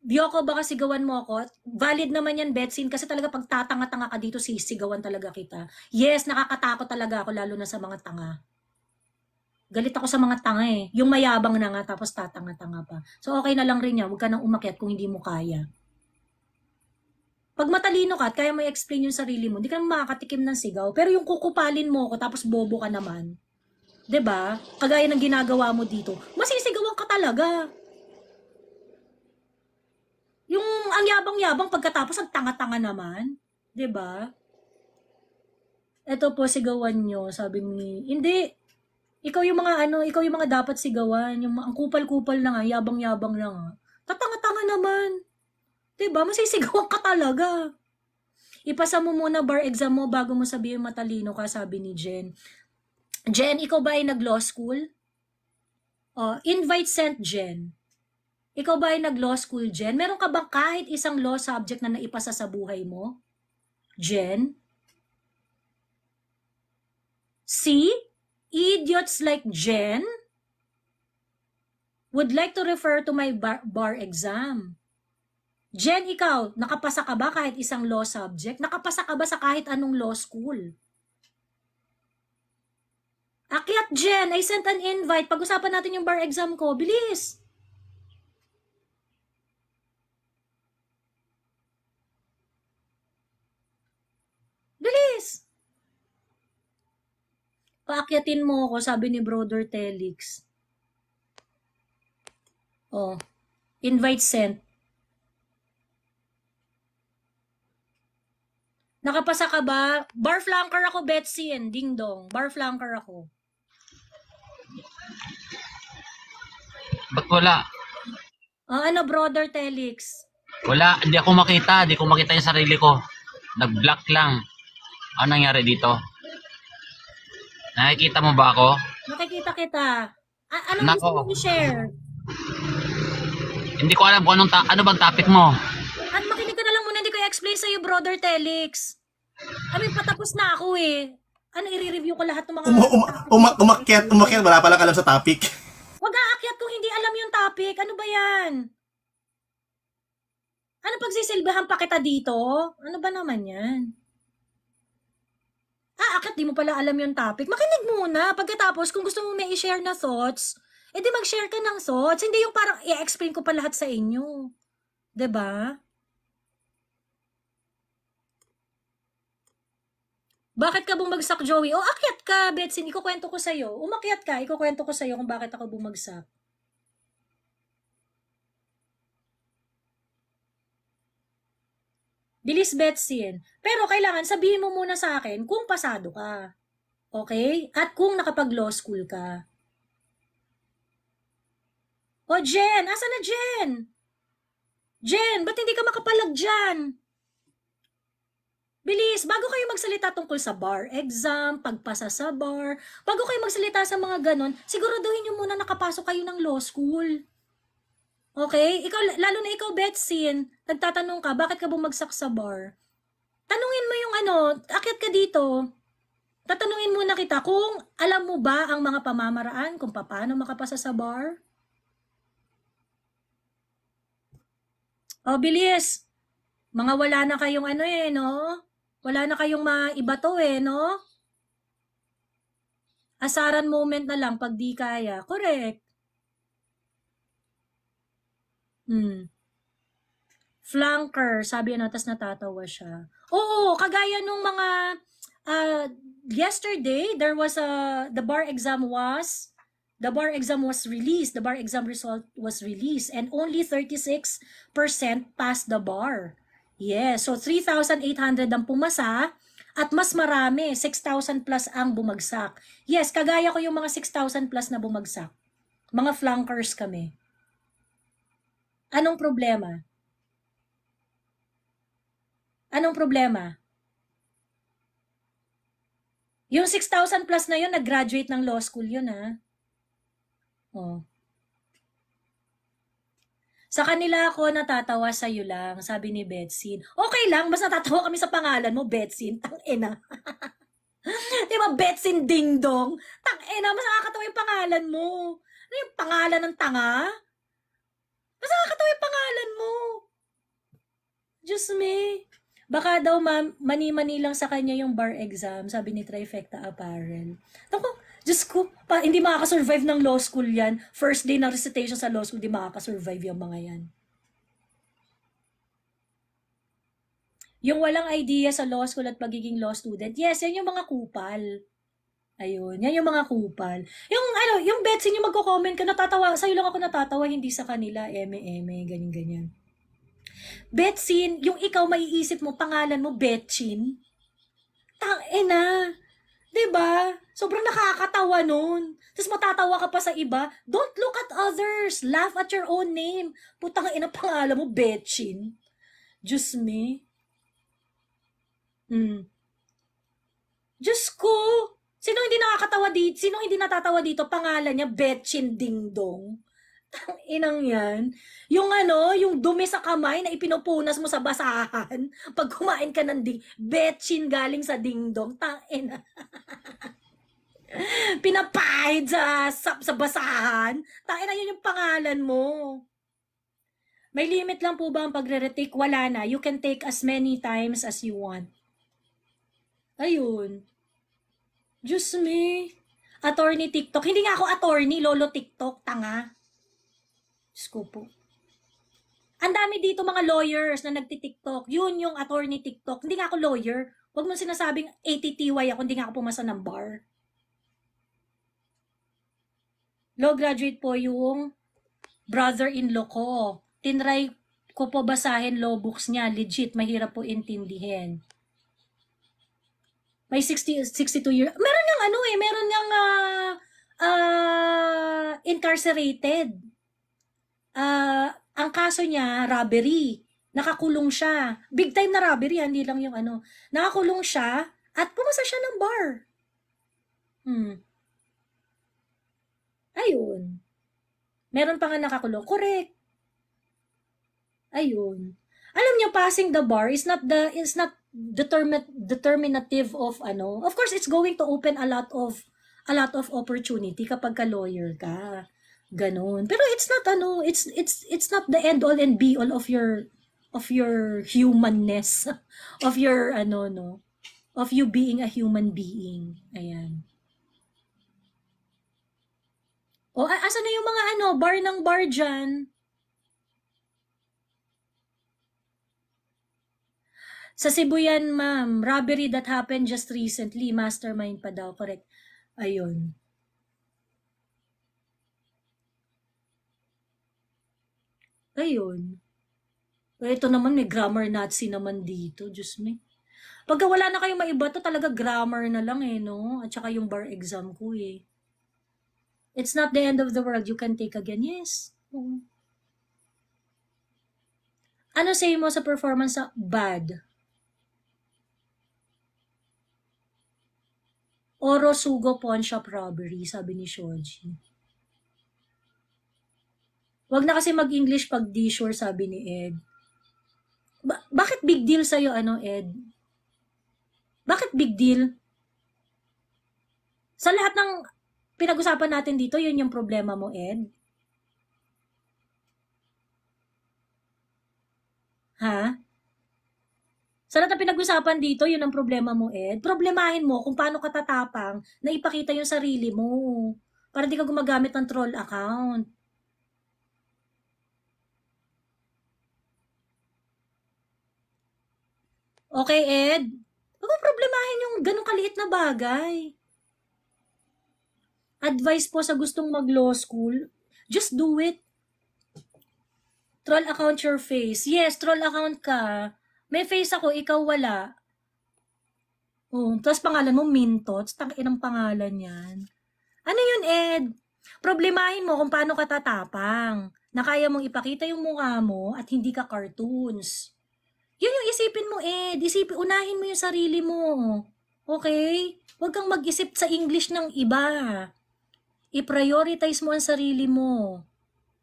Diyoko ba kasi gawan mo ako? Valid naman yan, Betsin, kasi talaga pag tatanga-tanga ka dito, sisigawan talaga kita. Yes, nakakatakot talaga ako, lalo na sa mga tanga. Galit ako sa mga tanga eh. Yung mayabang na nga, tapos tatanga-tanga pa. So okay na lang rin yan, huwag ka nang umakyat kung hindi mo kaya. Pag matalino ka at kaya mo i-explain yung sarili mo, hindi ka makakatikim ng sigaw. Pero yung kukupalin mo ako, tapos bobo ka naman. ba? Diba? Kagaya ng ginagawa mo dito, masisigawan ka talaga. Yung ang yabang-yabang pagkatapos ang tanga-tanga naman. 'Di ba? Ito po sigawan nyo, sabi ni. Hindi. Ikaw yung mga ano, ikaw yung mga dapat sigawan, yung ang kupal-kupal na nga, yabang-yabang na nga. Tatanga-tanga naman. 'Di ba? Masisigawan ka talaga. Ipasa mo muna bar exam mo bago mo sabihin matalino ka, sabi ni Jen. Jen, ikaw ba ay nag-law school? Uh, invite sent, Jen. Ikaw ba ay nag-law school, Jen? Meron ka bang kahit isang law subject na naipasa sa buhay mo? Jen? See? Idiots like Jen would like to refer to my bar, bar exam. Jen, ikaw, nakapasa ka ba kahit isang law subject? Nakapasa ka ba sa kahit anong law school? Akyat, Jen. I sent an invite. Pag-usapan natin yung bar exam ko. Bilis! Bilis! Paakyatin mo ako, sabi ni Brother Telix. Oh, invite sent. Nakapasa ka ba? Bar flanker ako, Betsy, and ding dong. Bar flanker ako. Ba't wala? Ah, ano, Brother Telix? Wala, hindi ako makita. Hindi ko makita yung sarili ko. Nag-block lang. Ano nangyari dito? Nakikita mo ba ako? Nakikita kita. A- ano Nako. gusto mo share? Hindi ko alam kung anong ta- ano bang topic mo. At makinig ka na lang muna, hindi ko i-explain sa'yo, brother Telix. I mean, patapos na ako eh. Ano, i-review ko lahat ng mga... Uma, uma, uma, umakyat, umakyat, wala pala alam sa topic. Huwag aakyat kung hindi alam yung topic. Ano ba yan? Ano pagsisilbihan pa kita dito? Ano ba naman yan? ah, akit di mo pala alam yung topic, makinig muna. Pagkatapos, kung gusto mo may i-share na thoughts, eh di mag-share ka ng thoughts. Hindi yung parang i-explain ko pa lahat sa inyo. 'Di ba? Bakit ka bumagsak, Joey? O, akyat ka, Betsy. Ikukwento ko sa'yo. Umakyat ka, ikukwento ko sa'yo kung bakit ako bumagsak. Dilisbeth Sin. Pero kailangan sabihin mo muna sa akin kung pasado ka. Okay? At kung nakapag-law school ka. O Jen, asa na Jen? Jen, ba't hindi ka makapalag dyan? Bilis, bago kayo magsalita tungkol sa bar exam, pagpasa sa bar, bago kayo magsalita sa mga ganon, siguraduhin nyo muna nakapasok kayo ng law school. Okay? Ikaw, lalo na ikaw, Betsin, nagtatanong ka, bakit ka bumagsak sa bar? Tanungin mo yung ano, akit ka dito, tatanungin muna kita kung alam mo ba ang mga pamamaraan kung paano makapasa sa bar? O, oh, bilis. Mga wala na kayong ano eh, no? Wala na kayong maiba to eh, no? Asaran moment na lang pag di kaya. Correct. Hmm. Flanker, sabi ano, tas natatawa siya. Oo, kagaya nung mga, uh, yesterday, there was a, the bar exam was, the bar exam was released, the bar exam result was released, and only 36% passed the bar. Yes, so 3,800 ang pumasa, at mas marami, 6,000 plus ang bumagsak. Yes, kagaya ko yung mga 6,000 plus na bumagsak. Mga flankers kami. Anong problema? Anong problema? Yung 6,000 plus na yun, nag-graduate ng law school yun, ha? Ah. Oh. Sa kanila ako natatawa sa iyo lang, sabi ni Betsin. Okay lang, basta natatawa kami sa pangalan mo, Betsin. Tang ina. Di ba, Betsin Ding Dong? Tang ina, mas nakakatawa yung pangalan mo. Ano yung pangalan ng tanga? Mas nakakatawa yung pangalan mo. Diyos me. Baka daw ma- mani-mani lang sa kanya yung bar exam, sabi ni Trifecta Apparel. Tako, Diyos ko, pa, hindi makakasurvive ng law school yan. First day ng recitation sa law school, hindi makakasurvive yung mga yan. Yung walang idea sa law school at pagiging law student, yes, yan yung mga kupal. Ayun, yan yung mga kupal. Yung ano, yung Betsy, yung magko-comment ka, natatawa, sa'yo lang ako natatawa, hindi sa kanila, eme, eme, ganyan, ganyan. Betsin, yung ikaw maiisip mo, pangalan mo, Betsin. Tang, eh na. Diba? Sobrang nakakatawa nun. Tapos matatawa ka pa sa iba. Don't look at others. Laugh at your own name. Putang ina, pangalan mo, Betchin. Diyos me. Hmm. Diyos ko. Sino hindi nakakatawa dito? Sino hindi natatawa dito? Pangalan niya, Betchin Dingdong. Inang yan. Yung ano, yung dumi sa kamay na ipinupunas mo sa basahan pag kumain ka ng ding, betchin galing sa dingdong. Tangina. Pinapahid sa, sa, sa basahan. Tangina, yun yung pangalan mo. May limit lang po ba ang pagre-retake? Wala na. You can take as many times as you want. Ayun. Diyos me. Attorney TikTok. Hindi nga ako attorney, lolo TikTok. Tanga. Diyos ko po. Ang dami dito mga lawyers na nagti-TikTok. Yun yung attorney TikTok. Hindi nga ako lawyer. Huwag mo sinasabing ATTY ako. Hindi nga ako pumasa ng bar. Law graduate po yung brother-in-law ko. Tinry ko po basahin law books niya. Legit, mahirap po intindihin. May 60, 62 years. Meron niyang ano eh, meron niyang uh, ah, uh, ah, incarcerated. Uh, ang kaso niya, robbery. Nakakulong siya. Big time na robbery, hindi lang yung ano. Nakakulong siya at pumasa siya ng bar. Hmm. Ayun. Meron pa nga nakakulong. Correct. Ayun. Alam niyo, passing the bar is not the is not determin determinative of ano. Of course, it's going to open a lot of a lot of opportunity kapag ka lawyer ka. Ganon. Pero it's not ano, it's it's it's not the end all and be all of your of your humanness, of your ano no, of you being a human being. Ayan. O asan na yung mga ano, bar ng bar diyan? Sa Cebu yan, ma'am, robbery that happened just recently, mastermind pa daw, correct. Ayun. Ayun. Pero ito naman, may grammar Nazi naman dito, just me. Pagka wala na kayong maiba to, talaga grammar na lang eh, no? At saka yung bar exam ko eh. It's not the end of the world. You can take again. Yes. Ano say mo sa performance sa bad? Oro Sugo Pawn Shop Robbery, sabi ni Shoji. Wag na kasi mag-English pag di sure, sabi ni Ed. Ba- bakit big deal sa'yo, ano, Ed? Bakit big deal? Sa lahat ng pinag-usapan natin dito, yun yung problema mo, Ed? Ha? Sa lahat ng pinag-usapan dito, yun ang problema mo, Ed. Problemahin mo kung paano ka tatapang na ipakita yung sarili mo. Para hindi ka gumagamit ng troll account. Okay, Ed? Huwag mong problemahin yung ganong kaliit na bagay. Advice po sa gustong mag-law school, just do it. Troll account your face. Yes, troll account ka may face ako, ikaw wala. Oh, tapos pangalan mo Mintots. Tangin ang pangalan yan. Ano yun, Ed? Problemahin mo kung paano ka tatapang. Na kaya mong ipakita yung mukha mo at hindi ka cartoons. Yun yung isipin mo, Ed. Isipin, unahin mo yung sarili mo. Okay? Huwag kang mag-isip sa English ng iba. I-prioritize mo ang sarili mo.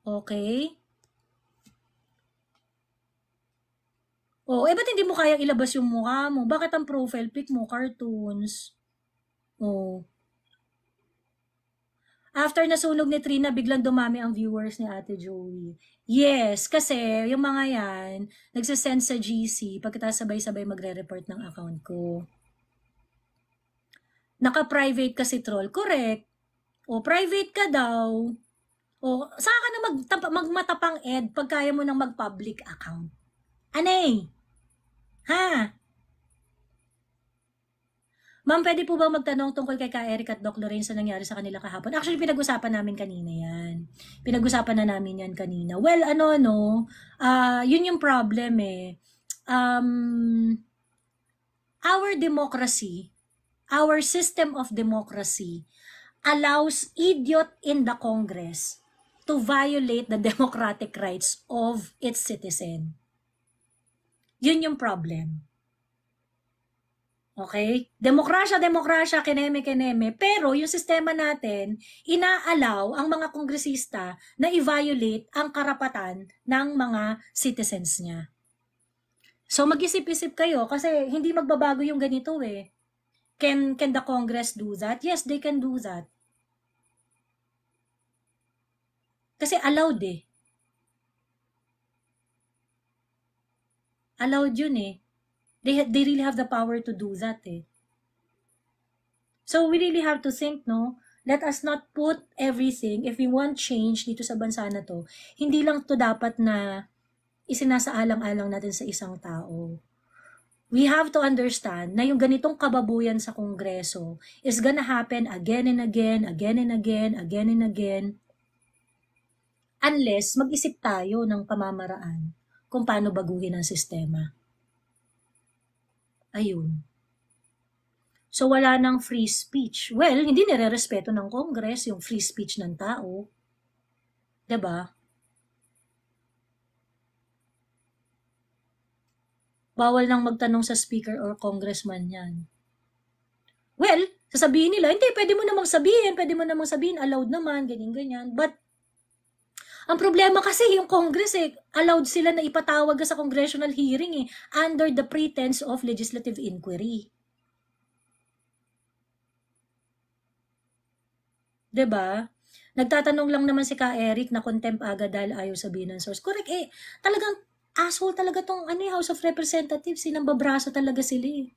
Okay? Oh, eh ba't hindi mo kaya ilabas yung mukha mo? Bakit ang profile pic mo cartoons? Oh. After nasunog ni Trina, biglang dumami ang viewers ni Ate Joey. Yes, kasi yung mga yan, nagsasend sa GC pagkatapos sabay-sabay magre-report ng account ko. Naka-private kasi troll, correct. O, oh, private ka daw. O, oh, saka ka na magmatapang ed pag kaya mo nang mag-public account. Anay! Ha? Ma'am, pwede po ba magtanong tungkol kay Ka Eric at Doc Lorenzo nangyari sa kanila kahapon? Actually, pinag-usapan namin kanina yan. Pinag-usapan na namin yan kanina. Well, ano, no? Uh, yun yung problem eh. Um, our democracy, our system of democracy allows idiot in the Congress to violate the democratic rights of its citizen. Yun yung problem. Okay? Demokrasya, demokrasya, kineme, kineme. Pero yung sistema natin, inaalaw ang mga kongresista na i-violate ang karapatan ng mga citizens niya. So mag-isip-isip kayo kasi hindi magbabago yung ganito eh. Can, can the Congress do that? Yes, they can do that. Kasi allowed eh. allowed yun eh. They, they really have the power to do that eh. So we really have to think, no? Let us not put everything, if we want change dito sa bansa na to, hindi lang to dapat na isinasaalang-alang natin sa isang tao. We have to understand na yung ganitong kababuyan sa Kongreso is gonna happen again and again, again and again, again and again, unless mag-isip tayo ng pamamaraan kung paano baguhin ang sistema. Ayun. So wala nang free speech. Well, hindi nire-respeto ng Congress yung free speech ng tao. 'Di ba? Bawal nang magtanong sa speaker or congressman yan. Well, sasabihin nila, hindi, pwede mo namang sabihin, pwede mo namang sabihin, allowed naman, ganyan-ganyan. But ang problema kasi yung Congress eh, allowed sila na ipatawag sa congressional hearing eh, under the pretense of legislative inquiry. 'Di ba? Nagtatanong lang naman si Ka Eric na contempt agad dahil ayaw sabihin ng source. Correct eh. Talagang asshole talaga tong ano, eh, House of Representatives. Sinambabraso talaga sila eh.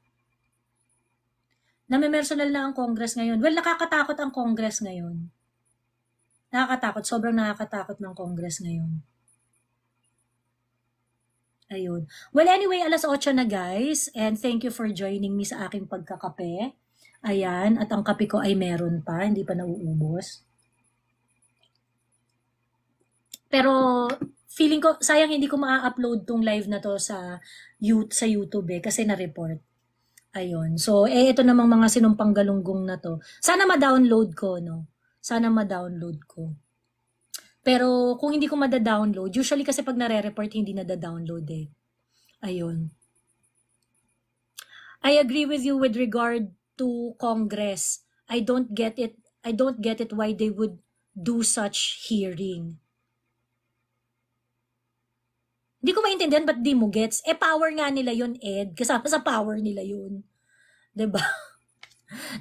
Namimersonal na ang Congress ngayon. Well, nakakatakot ang Congress ngayon. Nakakatakot, sobrang nakakatakot ng Congress ngayon. Ayun. Well, anyway, alas 8 na guys. And thank you for joining me sa aking pagkakape. Ayan. At ang kape ko ay meron pa. Hindi pa nauubos. Pero feeling ko, sayang hindi ko ma-upload tong live na to sa, you, sa YouTube eh. Kasi na-report. Ayun. So, eh, ito namang mga sinumpang galunggong na to. Sana ma-download ko, no? sana ma-download ko. Pero kung hindi ko ma-download, usually kasi pag nare-report, hindi na-download eh. Ayun. I agree with you with regard to Congress. I don't get it. I don't get it why they would do such hearing. Hindi ko maintindihan ba't di mo gets. Eh, power nga nila yun, Ed. Kasama sa power nila yun. ba? Diba?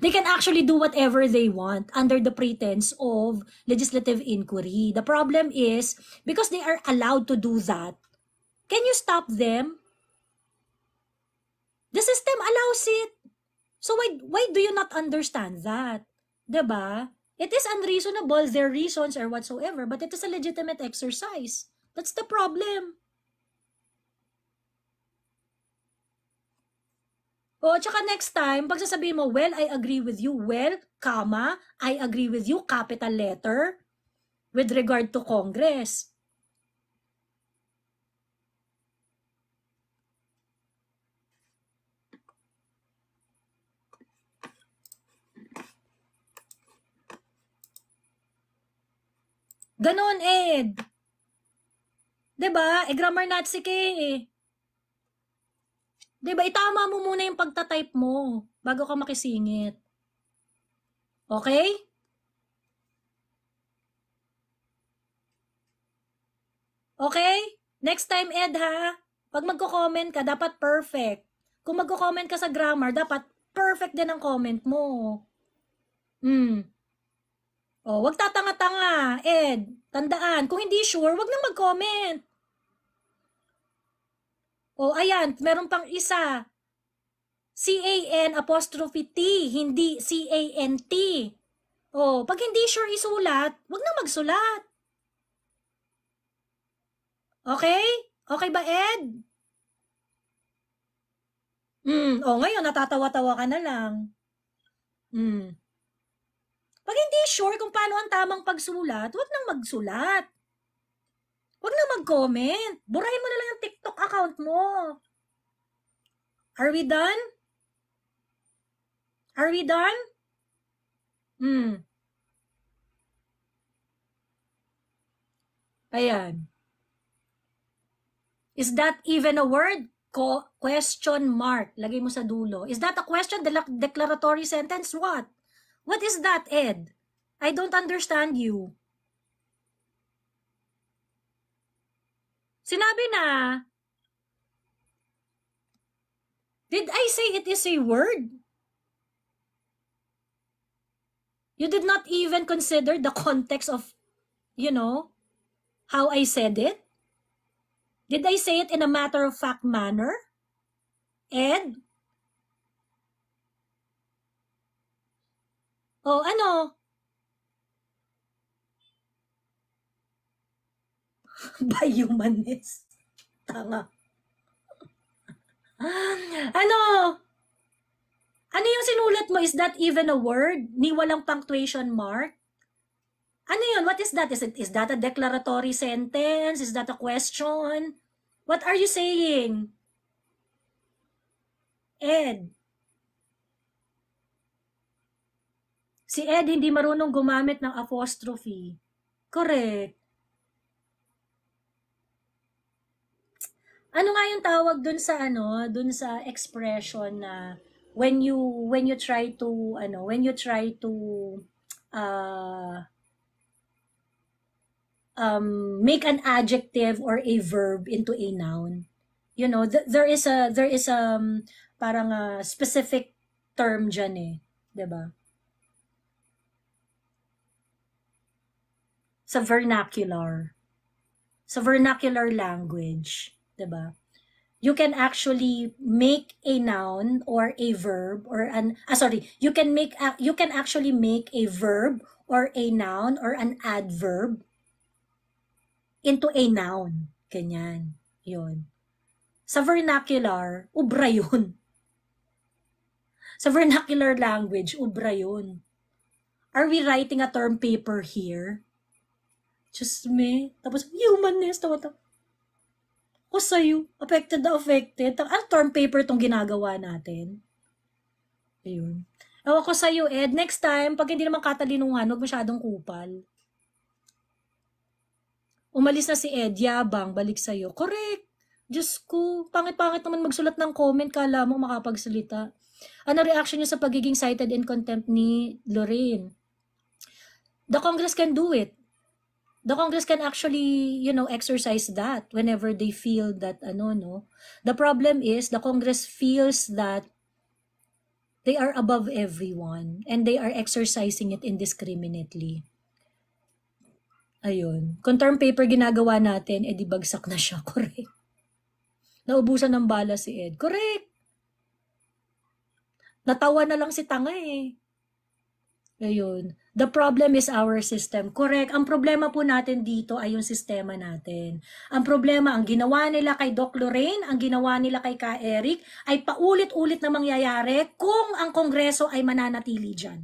They can actually do whatever they want under the pretense of legislative inquiry. The problem is, because they are allowed to do that, can you stop them? The system allows it. So why, why do you not understand that? 'Di ba? It is unreasonable, their reasons or whatsoever, but it is a legitimate exercise. That's the problem. O, tsaka next time, pag sasabihin mo, well, I agree with you, well, comma, I agree with you, capital letter, with regard to Congress. Ganon, Ed. 'Di ba? E eh, grammar Nazi ka eh. 'Di ba? Itama mo muna yung pagta-type mo bago ka makisingit. Okay? Okay? Next time, Ed, ha? Pag magko-comment ka, dapat perfect. Kung magko-comment ka sa grammar, dapat perfect din ang comment mo. Hmm. O, oh, wag tatanga-tanga, Ed. Tandaan, kung hindi sure, wag nang mag-comment. O ayan, meron pang isa. C-A-N apostrophe T, hindi C-A-N-T. O, pag hindi sure isulat, wag na magsulat. Okay? Okay ba, Ed? Mm, o, ngayon, natatawa-tawa ka na lang. Mm. Pag hindi sure kung paano ang tamang pagsulat, wag nang magsulat. Huwag na mag-comment. Burahin mo na lang yung TikTok account mo. Are we done? Are we done? Hmm. Ayan. Is that even a word? Co question mark. Lagay mo sa dulo. Is that a question? De declaratory sentence? What? What is that, Ed? I don't understand you. Sinabi na, Did I say it is a word? You did not even consider the context of, you know, how I said it? Did I say it in a matter of fact manner? Ed? Oh, ano? Bayumanes. Tanga. ano? Ano yung sinulat mo? Is that even a word? Ni walang punctuation mark? Ano yun? What is that? Is, it, is that a declaratory sentence? Is that a question? What are you saying? Ed. Si Ed hindi marunong gumamit ng apostrophe. Correct. ano nga yung tawag dun sa ano, dun sa expression na when you when you try to ano, when you try to uh, um, make an adjective or a verb into a noun. You know, th- there is a there is a um, parang a specific term diyan eh, 'di ba? Sa vernacular. Sa vernacular language 'di ba? You can actually make a noun or a verb or an ah sorry, you can make a, you can actually make a verb or a noun or an adverb into a noun. Ganyan. 'Yon. Sa vernacular, ubra 'yon. Sa vernacular language, ubra 'yon. Are we writing a term paper here? Just me. Tapos, humanist. Tawa, tawa. O sa'yo, affected na affected. Ang ah, term paper tong ginagawa natin. Ayun. Ewan ko sa'yo, Ed. Next time, pag hindi naman katalinungan, huwag masyadong kupal. Umalis na si Ed. Yabang, balik sa'yo. Correct. Diyos ko, pangit-pangit naman magsulat ng comment. Kala mo makapagsalita. Ano reaction niyo sa pagiging cited in contempt ni Lorraine? The Congress can do it the Congress can actually, you know, exercise that whenever they feel that, ano, no. The problem is the Congress feels that they are above everyone and they are exercising it indiscriminately. Ayun. Kung term paper ginagawa natin, edi eh, bagsak na siya. Correct. Naubusan ng bala si Ed. Correct. Natawa na lang si Tanga eh. Ayun. The problem is our system. Correct. Ang problema po natin dito ay yung sistema natin. Ang problema, ang ginawa nila kay Doc Lorraine, ang ginawa nila kay Ka Eric, ay paulit-ulit na mangyayari kung ang Kongreso ay mananatili dyan.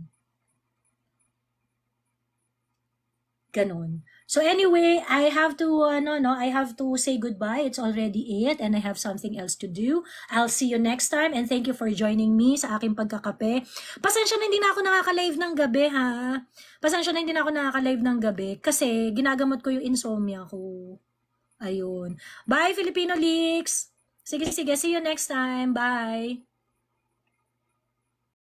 Ganon. So anyway, I have to uh, no no, I have to say goodbye. It's already 8 and I have something else to do. I'll see you next time and thank you for joining me sa aking pagkakape. Pasensya na hindi na ako nakaka-live ng gabi ha. Pasensya na hindi na ako nakaka-live ng gabi kasi ginagamot ko yung insomnia ko. Ayun. Bye Filipino Leaks. Sige sige, see you next time. Bye.